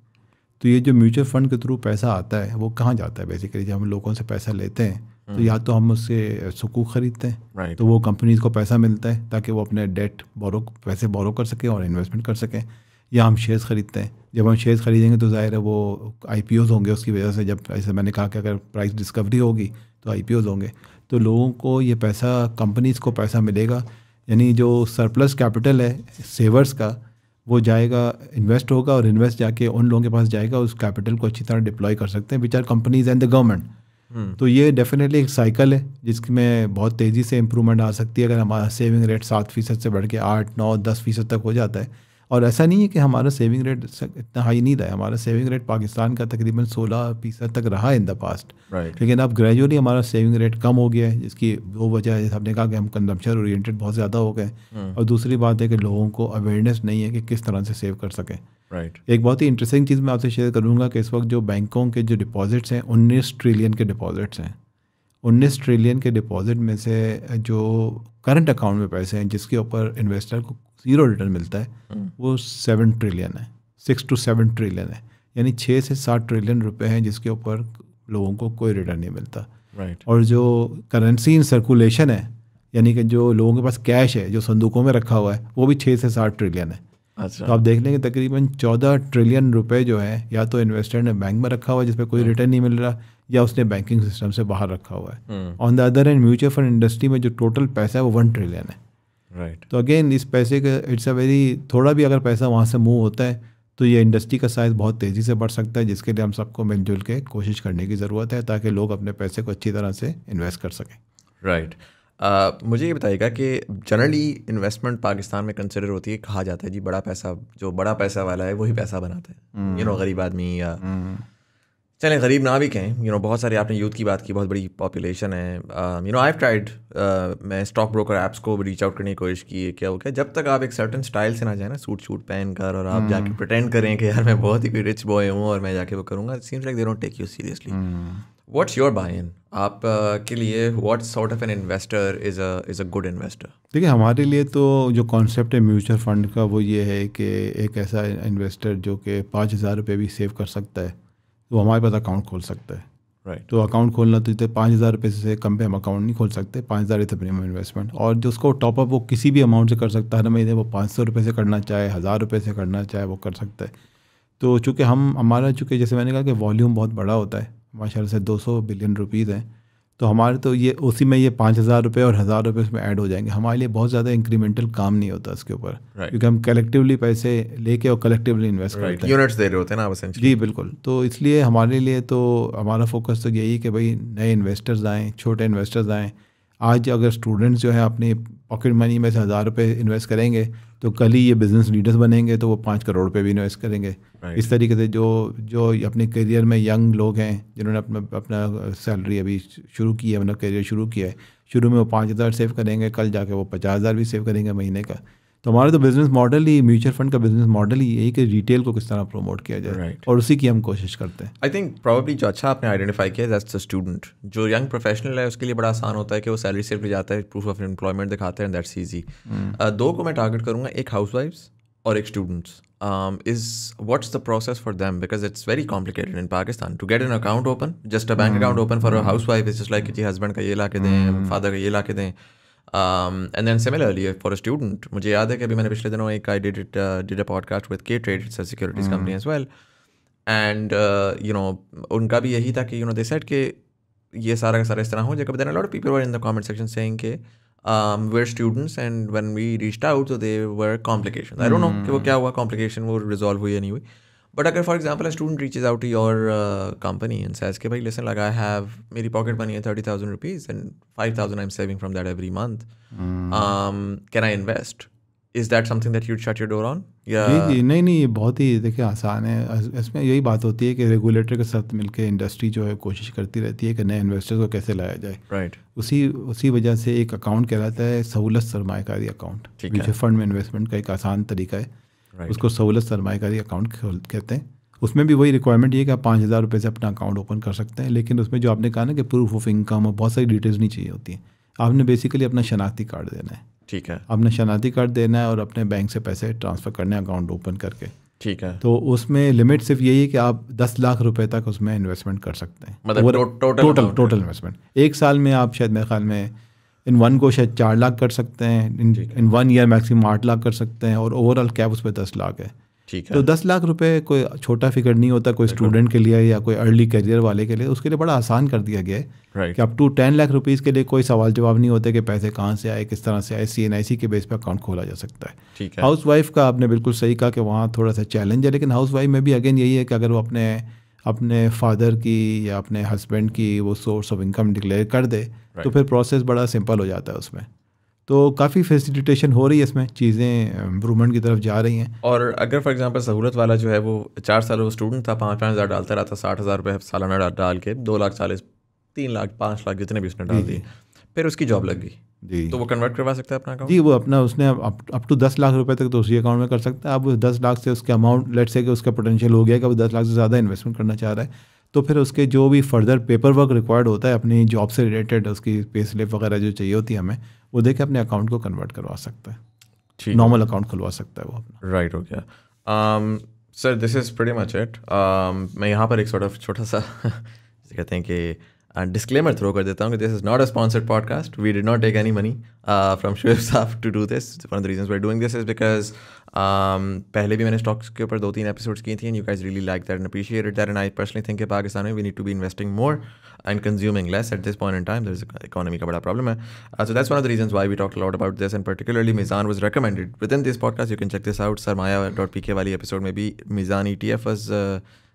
तो ये जो म्यूचुअल फंड के थ्रू पैसा आता है वो कहाँ जाता है बेसिकली जब हम लोगों से पैसा लेते हैं तो हम्म। या तो हम उससे सुकूक खरीदते हैं right. तो वो कंपनीज को पैसा मिलता है ताकि वो अपने डेट बोरो पैसे बोरो कर सकें और इन्वेस्टमेंट कर सकें या हम शेयर्स ख़रीदते हैं जब हम शेयर्स ख़रीदेंगे तो ज़ाहिर है वो आई होंगे उसकी वजह से जब ऐसे मैंने कहा कि अगर प्राइस डिस्कवरी होगी तो आई होंगे तो लोगों को ये पैसा कंपनीज़ को पैसा मिलेगा यानी जो सरप्लस कैपिटल है सेवर्स का वो जाएगा इन्वेस्ट होगा और इन्वेस्ट जाके उन लोगों के पास जाएगा उस कैपिटल को अच्छी तरह डिप्लॉय कर सकते हैं which are companies and the government तो ये डेफिनेटली एक साइकिल है जिसमें बहुत तेज़ी से इम्प्रूवमेंट आ सकती है अगर हमारा सेविंग रेट सात फीसद से बढ़ के आठ नौ दस फीसद तक हो जाता है और ऐसा नहीं है कि हमारा सेविंग रेट इतना हाई नहीं रहा है हमारा सेविंग रेट पाकिस्तान का तकरीबन 16 फीसद तक रहा है इन द पास्ट right. लेकिन अब ग्रेजुअली हमारा सेविंग रेट कम हो गया है जिसकी वो वजह है हमने कहा कि हम कंजम्पशन ओरिएंटेड बहुत ज़्यादा हो गए hmm. और दूसरी बात है कि लोगों को अवेयरनेस नहीं है कि किस तरह से सेव कर सकें राइट right. एक बहुत ही इंटरेस्टिंग चीज़ मैं आपसे शेयर करूँगा कि इस वक्त जो बैंकों के जो डिपॉजिट्स हैं उन्नीस ट्रिलियन के डिपॉजिट्स हैं उन्नीस ट्रिलियन के डिपॉजिट में से जो करंट अकाउंट में पैसे हैं जिसके ऊपर इन्वेस्टर को जीरो रिटर्न मिलता है हम्म। वो सेवन ट्रिलियन है सिक्स टू सेवन ट्रिलियन है यानी छः से सात ट्रिलियन रुपए हैं जिसके ऊपर लोगों को कोई रिटर्न नहीं मिलता right. और जो करेंसी इन सर्कुलेशन है यानी कि जो लोगों के पास कैश है जो संदूकों में रखा हुआ है वो भी छः से सात ट्रिलियन है अच्छा तो आप देख लेंगे तकरीबन चौदह ट्रिलियन रुपए जो है या तो इन्वेस्टर ने बैंक में रखा हुआ है जिसमें कोई रिटर्न हाँ। नहीं मिल रहा या उसने बैंकिंग सिस्टम से बाहर रखा हुआ है on the other end mutual fund industry में जो टोटल पैसा है वो वन ट्रिलियन है राइट तो अगेन इस पैसे का इट्स अ वेरी थोड़ा भी अगर पैसा वहाँ से मूव होता है तो ये इंडस्ट्री का साइज़ बहुत तेज़ी से बढ़ सकता है जिसके लिए हम सबको मिलजुल के कोशिश करने की ज़रूरत है ताकि लोग अपने पैसे को अच्छी तरह से इन्वेस्ट कर सकें राइट right. Uh, मुझे ये बताइएगा कि जनरली इन्वेस्टमेंट पाकिस्तान में कंसिडर होती है कहा जाता है जी बड़ा पैसा जो बड़ा पैसा वाला है वही पैसा बनाता है यू हम्म। नो गरीब आदमी या हम्म। चलें गरीब ना भी कहें यू नो बहुत सारे आपने यूथ की बात की बहुत बड़ी पॉपुलेशन है यू नो आई ट्राइड मैं स्टॉक ब्रोकर ऐप्स को रीच आउट करने की कोशिश की क्या वो क्या जब तक आप एक सर्टन स्टाइल से ना जाए ना सूट शूट पहन कर और आप जाके प्रटेंड hmm. करें कि यार मैं बहुत ही रिच बॉय हूँ और मैं जाके वो करूँगा seems like they don't take you seriously what's your buy in आप uh, के लिए what sort of an investor is a is a good investor देखिए हमारे लिए तो जो कॉन्सेप्ट है म्यूचुअल फंड का वो ये है कि एक ऐसा इन्वेस्टर जो कि पाँच हज़ार रुपये भी सेव कर सकता है तो हमारे पास अकाउंट खोल सकता है राइट right. तो अकाउंट खोलना तो इतने पाँच हज़ार रुपये से कम पे हम अकाउंट नहीं खोल सकते पाँच हज़ार इतने मिनिमम इन्वेस्टमेंट और जो उसको टॉपअप वो किसी भी अमाउंट से कर सकता है हर महीने वो पाँच सौ रुपये से करना चाहे हज़ार रुपये से करना चाहे वो कर सकता है तो चूँकि हम हमारा चूँकि जैसे मैंने कहा कि वॉल्यूम बहुत बड़ा होता है हमारे से दो बिलियन रुपीज़ हैं तो हमारे तो ये उसी में ये पाँच हज़ार रुपये और हज़ार रुपये उसमें ऐड हो जाएंगे हमारे लिए बहुत ज़्यादा इंक्रीमेंटल काम नहीं होता इसके ऊपर right. क्योंकि हम कलेक्टिवली पैसे लेके और कलेक्टिवली इन्वेस्ट right. करते हैं यूनिट्स दे रहे होते हैं ना आप जी बिल्कुल तो इसलिए हमारे लिए तो हमारा फोकस तो यही कि भाई नए इन्वेस्टर्स आएँ छोटे इन्वेस्टर्स आएँ आज अगर स्टूडेंट्स जो है अपने पॉकेट मनी में से हज़ार रुपये इन्वेस्ट करेंगे तो कल ही ये बिज़नेस लीडर्स बनेंगे तो वो पाँच करोड़ रुपये भी इन्वेस्ट करेंगे right. इस तरीके से जो जो अपने करियर में यंग लोग हैं जिन्होंने अपना अपना सैलरी अभी शुरू की है अपना करियर शुरू किया है शुरू में वो पाँच हज़ार सेव करेंगे कल जाके वो पचास हज़ार भी सेव करेंगे महीने का तो हमारा तो बिजनेस मॉडल ही म्यूचुअल फंड का बिजनेस मॉडल ही यही कि रिटेल को किस तरह प्रमोट किया जाए right. और उसी की हम कोशिश करते हैं आई थिंक प्रॉबली जो अच्छा आपने आइडेंटिफाई किया दैट्स अ स्टूडेंट जो यंग प्रोफेशनल है उसके लिए बड़ा आसान होता है कि वो सैलरी सिर्फ जाता है प्रूफ ऑफ एम्प्लॉयमेंट दिखाते हैं दैट्स ईजी hmm. uh, दो को मैं टारगेट करूँगा एक हाउस और एक students um, is what's the process for them because it's very complicated in Pakistan to get an account open. Just a bank mm. account open for a hmm. housewife is just like husband का ये ला के दें father hmm. का ये ला के दें and then similarly for a student मुझे याद है कि अभी मैंने पिछले दिनों एक I did it did a podcast with K trade securities company as well and you know उनका भी यही था कि यू नो दे सेट के ये सारा का सारा इस तरह हो जाए then lot people were in the comment section saying के um, were students and when we reached out so they were complications I don't know कि वो hmm. क्या हुआ complication वो resolve हुई या नहीं हुई बट अगर for example student reaches out your company in says के भाई लिसन लाइक आई हैव मेरी पॉकेट बनी है thirty thousand rupees and five thousand I am saving from that every month can I invest is that something that you shut your door on या नहीं नहीं ये बहुत ही देखिए आसान है इसमें यही बात होती है कि रेगुलेटर के साथ मिलकर इंडस्ट्री जो है कोशिश करती रहती है कि नए इन्वेस्टर्स को कैसे लाया जाए राइट right. उसी उसी वजह से एक अकाउंट कहलाता है सहूलत सरमाकारी अकाउंट म्यूचुअल फंड में इन्वेस्टमेंट का एक आसान तरीका है right. उसको सहूलत सरमाकारी अकाउंट कहते हैं उसमें भी वही रिक्वायरमेंट ये कि आप पाँच हज़ार रुपये से अपना अकाउंट ओपन कर सकते हैं लेकिन उसमें जो आपने कहा ना कि प्रूफ ऑफ इनकम और बहुत सारी डिटेल्स नहीं चाहिए होती हैं आपने बेसिकली अपना शनाख्ती कार्ड देना है ठीक है आपने शनाख्ती कार्ड देना है और अपने बैंक से पैसे ट्रांसफ़र करने अकाउंट ओपन करके ठीक है तो उसमें लिमिट सिर्फ यही है कि आप दस लाख रुपये तक उसमें इन्वेस्टमेंट कर सकते हैं मतलब टोटल टोटल इन्वेस्टमेंट एक साल में आप शायद मेरे ख्याल में इन वन को शायद चार लाख कर सकते हैं in in one year maximum आठ लाख कर सकते हैं और ओवरऑल कैप उस पर दस लाख है ठीक तो है तो दस लाख रुपए कोई छोटा फिगर नहीं होता कोई स्टूडेंट के लिए या कोई अर्ली करियर वाले के लिए उसके लिए बड़ा आसान कर दिया गया है right. कि up to ten lakh rupees के लिए कोई सवाल जवाब नहीं होते कि पैसे कहाँ से आए किस तरह से आए सी के बेस पर अकाउंट खोला जा सकता है ठीक है हाउस वाइफ का आपने बिल्कुल सही कहा कि वहाँ थोड़ा सा चैलेंज है लेकिन हाउस वाइफ में भी अगेन यही है कि अगर वो अपने अपने फादर की या अपने हस्बैंड की वो सोर्स ऑफ इनकम डिक्लेयर कर दे तो right. तो फिर प्रोसेस बड़ा सिंपल हो जाता है उसमें तो काफ़ी फैसिलिटेशन हो रही है इसमें चीज़ें इम्प्रूवमेंट की तरफ जा रही हैं और अगर फॉर एग्जांपल सहूलत वाला जो है वो चार साल वो स्टूडेंट था पाँच पाँच हज़ार डालता रहा था साठ हज़ार रुपये सालाना डाल के दो लाख चालीस तीन लाख पाँच लाख जितने भी उसने डाल दिए फिर उसकी जॉब लग गई जी तो वो कन्वर्ट करवा सकता है अपना अकाउंट जी वो अपना उसने अप टू दस लाख रुपए तक तो उसी अकाउंट में कर सकता है अब दस लाख से उसके अमाउंट लेट से कि उसका पोटेंशियल हो गया कि वो दस लाख से ज़्यादा इन्वेस्टमेंट करना चाह रहा है तो फिर उसके जो भी फर्दर पेपर वर्क रिक्वायर्ड होता है अपनी जॉब से रिलेटेड उसकी पे स्लिप वगैरह जो चाहिए होती है हमें वो देखे अपने अकाउंट को कन्वर्ट करवा सकता है ठीक नॉर्मल अकाउंट खुलवा सकता है वो अपना राइट हो गया सर दिस इज़ वेटी मच इट मैं यहाँ पर एक सॉर्ट ऑफ छोटा सा कहते हैं कि And disclaimer throw kar deta hun, this is not a sponsored podcast. We did not take any money uh, from Shuaib Saf to do this. One of the reasons we're doing this is because um, पहले भी मैंने stocks के ऊपर दो तीन episodes की थी and you guys really like that and appreciated that and I personally think Pakistan में we need to be investing more and consuming less at this point in time दर इकोनॉमी का बड़ा प्रॉब्लम है so that's one of the reasons why we talk lot about this and particularly Meezan was recommended within this podcast you can check this out Sarmaaya dot P K वाली episode में भी Meezan E T F was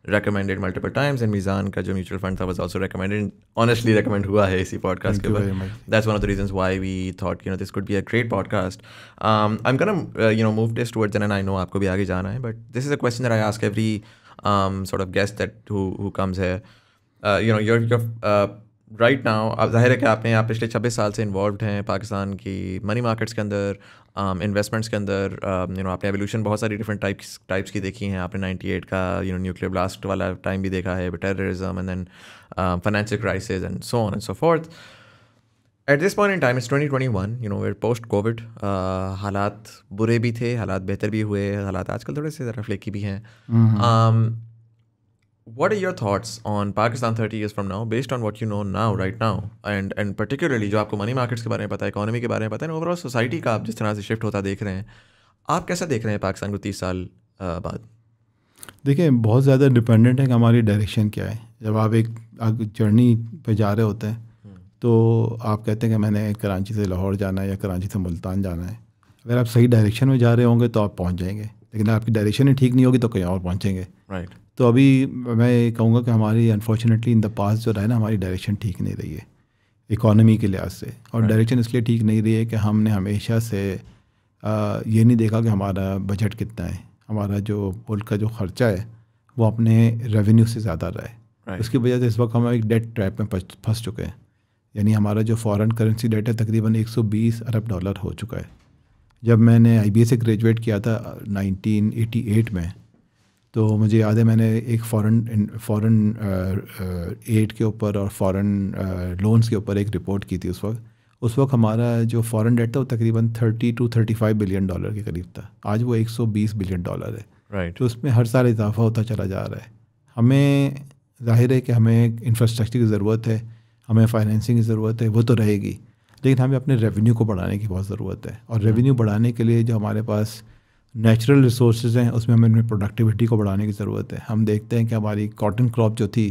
recommended multiple times and Mizan ka jo mutual fund tha was also recommended honestly recommend hua hai isi podcast ke upar that's one of the reasons why we thought you know this could be a great podcast um, I'm gonna uh, you know move this towards and I know aapko bhi aage jana hai but this is a question that I ask every um, sort of guest that who who comes here uh, you know your your uh, right now अब जाहिर है कि आपने आप पिछले 26 साल से involve हैं पाकिस्तान की मनी मार्केट्स के अंदर इन्वेस्टमेंट्स um, के अंदर यू um, नो आपने एवोल्यूशन बहुत सारी डिफरेंट टाइप्स टाइप्स की देखी हैं आपने 98 का यू नो न्यूक्लियर ब्लास्ट वाला टाइम भी देखा है terrorism and then financial crisis and so on and so forth at this point in time is twenty twenty one you know where post COVID हालात बुरे भी थे हालात बेहतर भी हुए हालात आजकल थोड़े से ज़रा फ्लेकी भी हैं हम्म, हम्म। um, What are your thoughts on Pakistan 30 years from now, based on what you know now, right now, and and particularly जो आपको मनी मार्केट्स के बारे में पता है economy के बारे में पता है ओवरऑल सोसाइटी का आप जिस तरह से शिफ्ट होता देख रहे हैं आप कैसा देख रहे हैं पाकिस्तान को तीस साल बाद देखिए बहुत ज़्यादा डिपेंडेंट है कि हमारी डायरेक्शन क्या है जब आप एक जर्नी पर जा रहे होते हैं हम्म। तो आप कहते हैं कि मैंने कराची से लाहौर जाना है या कराची से मुल्तान जाना है अगर आप सही डायरेक्शन में जा रहे होंगे तो आप पहुँच जाएंगे लेकिन आपकी डायरेक्शन ही ठीक नहीं होगी तो कहीं और पहुँचेंगे राइट तो अभी मैं कहूँगा कि हमारी अनफॉर्चुनेटली इन द पास्ट जो रहा है ना हमारी डायरेक्शन ठीक नहीं रही है इकोनॉमी के लिहाज से और डायरेक्शन इसलिए ठीक नहीं रही है कि हमने हमेशा से आ, ये नहीं देखा कि हमारा बजट कितना है हमारा जो मुल्क का जो ख़र्चा है वो अपने रेवेन्यू से ज़्यादा रहा है right. उसकी वजह से इस वक्त हम एक डेट ट्रैप में फंस चुके हैं यानी हमारा जो फॉरेन करेंसी डेट है तकरीबन 120 अरब डॉलर हो चुका है जब मैंने आई से ग्रेजुएट किया था 1988 में तो मुझे याद है मैंने एक फॉरेन फॉरेन एड के ऊपर और फॉरेन लोन्स uh, के ऊपर एक रिपोर्ट की थी उस वक्त उस वक्त हमारा जो फ़ॉरन डेट था वो तकरीबन thirty to thirty five billion dollar के करीब था आज वो एक सौ बीस बिलियन डॉलर है राइट right. तो उसमें हर साल इजाफा होता चला जा रहा है हमें जाहिर है कि हमें इंफ्रास्ट्रक्चर की ज़रूरत है हमें फाइनेंसिंग की ज़रूरत है वो तो रहेगी लेकिन हमें अपने रेवेन्यू को बढ़ाने की बहुत ज़रूरत है और रेवेन्यू hmm. बढ़ाने के लिए जो हमारे पास नेचुरल रिसोर्स हैं उसमें हमें प्रोडक्टिविटी को बढ़ाने की ज़रूरत है हम देखते हैं कि हमारी कॉटन क्रॉप जो थी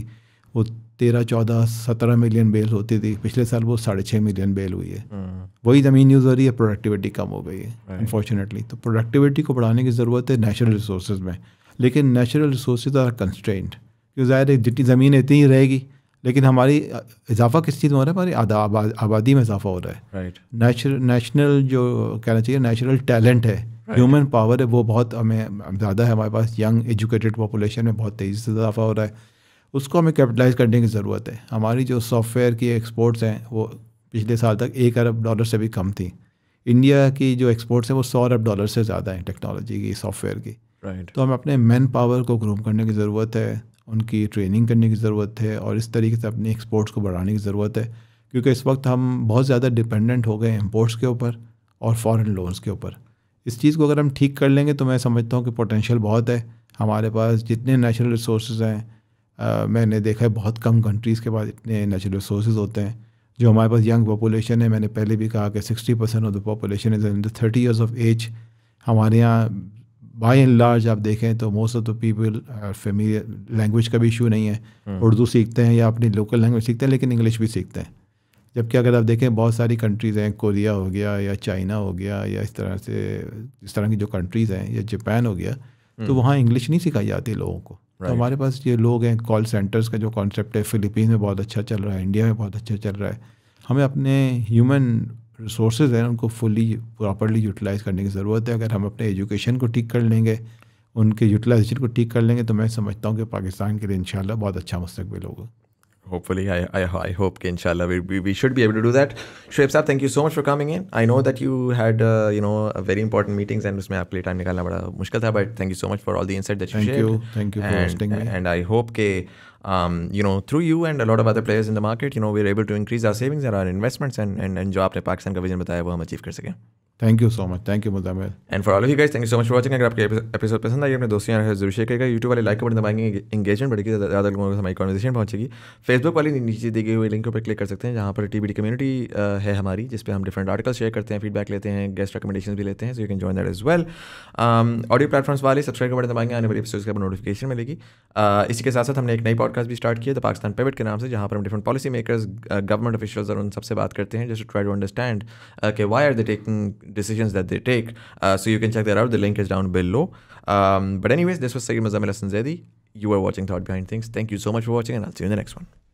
वो तेरह चौदह सत्रह मिलियन बेल होती थी पिछले साल वो साढ़े छः मिलियन बेल हुई है हम्म। वही ज़मीन यूज़ हो रही है प्रोडक्टिविटी कम हो गई है अनफॉर्चुनेटली तो प्रोडक्टिविटी को बढ़ाने की ज़रूरत है नेचुरल रिसोर्स में लेकिन नेचुरल रिसोर्स आर कंस्ट्रेंट क्योंकि ज़ाहिर है जितनी ज़मीन इतनी ही रहेगी लेकिन हमारी इजाफा किस चीज़ में हो रहा है हमारी आबादी में इजाफा हो रहा है नेचुरल जो कहना चाहिए नेचुरल टैलेंट है ह्यूमन पावर है वो बहुत हमें ज़्यादा है हमारे पास यंग एजुकेटेड पॉपुलेशन में बहुत तेज़ी से इजाफा हो रहा है उसको हमें कैपिटलाइज करने की ज़रूरत है हमारी जो सॉफ्टवेयर की एक्सपोर्ट्स हैं वो पिछले साल तक एक अरब डॉलर से भी कम थी इंडिया की जो एक्सपोर्ट्स हैं वो सौ अरब डॉलर से ज़्यादा हैं टेक्नोलॉजी की सॉफ्टवेयर की right. तो हमें अपने मैन पावर को ग्रूम करने की ज़रूरत है उनकी ट्रेनिंग करने की ज़रूरत है और इस तरीके से अपनी एक्सपोर्ट्स को बढ़ाने की ज़रूरत है क्योंकि इस वक्त हम बहुत ज़्यादा डिपेंडेंट हो गए इम्पोर्ट्स के ऊपर और फॉरेन लोन्स के ऊपर इस चीज़ को अगर हम ठीक कर लेंगे तो मैं समझता हूँ कि पोटेंशियल बहुत है हमारे पास जितने नेचुरल रिसोर्स हैं मैंने देखा है बहुत कम कंट्रीज़ के पास इतने नेचुरल रिसोर्स होते हैं जो हमारे पास यंग पॉपुलेशन है मैंने पहले भी कहा कि sixty percent of the population is in the thirty years of age हमारे यहाँ बाई एंड लार्ज आप देखें तो most of the people family language का भी इशू नहीं है हम्म। उर्दू सीखते हैं या अपनी लोकल लैंग्वेज सीखते हैं लेकिन इंग्लिश भी सीखते हैं जबकि अगर आप देखें बहुत सारी कंट्रीज़ हैं कोरिया हो गया या चाइना हो गया या इस तरह से इस तरह की जो कंट्रीज़ हैं या जापान हो गया हम्म। तो वहाँ इंग्लिश नहीं सिखाई जाती लोगों को तो हमारे पास ये लोग हैं कॉल सेंटर्स का जो कॉन्सेप्ट है फिलीपींस में बहुत अच्छा चल रहा है इंडिया में बहुत अच्छा चल रहा है हमें अपने ह्यूमन रिसोर्स हैं उनको फुली प्रॉपरली यूटिलाइज करने की ज़रूरत है अगर हम अपने एजुकेशन को ठीक कर लेंगे उनके यूटिलाइजेशन को ठीक कर लेंगे तो मैं समझता हूँ कि पाकिस्तान के लिए इन बहुत अच्छा मुस्तबिल होगा hopefully I, I, I hope inshallah we, we, we, should be able to do that Shreep sahab thank you so much for coming in I know that you had uh, you know very important meetings and उसमें आपके लिए time निकालना बड़ा मुश्किल था but thank you so much for all the insight that you thank shared you, thank you for and, hosting me and I hope ke um, you know through you and a lot of other players in the market you know we're able to increase our savings and our investments and and, and जो आपने पाकिस्तान का vision बताया वो हम achieve कर सकें thank you so much thank you Muzammil and for all of you guys thank you so much for watching अगर आपके एपिसोड पसंद आई अपने दोस्तों यार जरूर शेयर करेगा यूट्यूब वाले लाइक बटन दबाएंगे एंगेजमेंट बढ़ेगी ज़्यादा लोगों को हमारी कॉन्वर्जेशन पहुंचेगी फेसबुक वाली नीचे दी गई लिंक पर क्लिक कर सकते हैं जहाँ पर टी कम्युनिटी है हमारी जिस पर हम डिफरेंट आर्टिकल शेयर करते हैं फीडबैक लेते हैं गेस्ट रिकमेंडेशन भी लेते हैं so you can join that as well audio platforms वाले सब्सक्राइब बटन दबाएंगे आने वाले एपिसोड का नोटिफिकेशन मिलेगी इसी के साथ साथ हमने एक नई पॉडकास्ट भी स्टार्ट किया द पाकिस्तान पेवेट के नाम से जहाँ पर हम different policy makers government officials और उन सबसे बात करते हैं जस्ट ट्राई टू अंडरस्टैंड के why are they taking decisions that they take. Uh, so you can check that out. The link is down below. Um, but anyways, this was Sayyid Mazamil Zedi. You were watching Thought Behind Things. Thank you so much for watching, and I'll see you in the next one.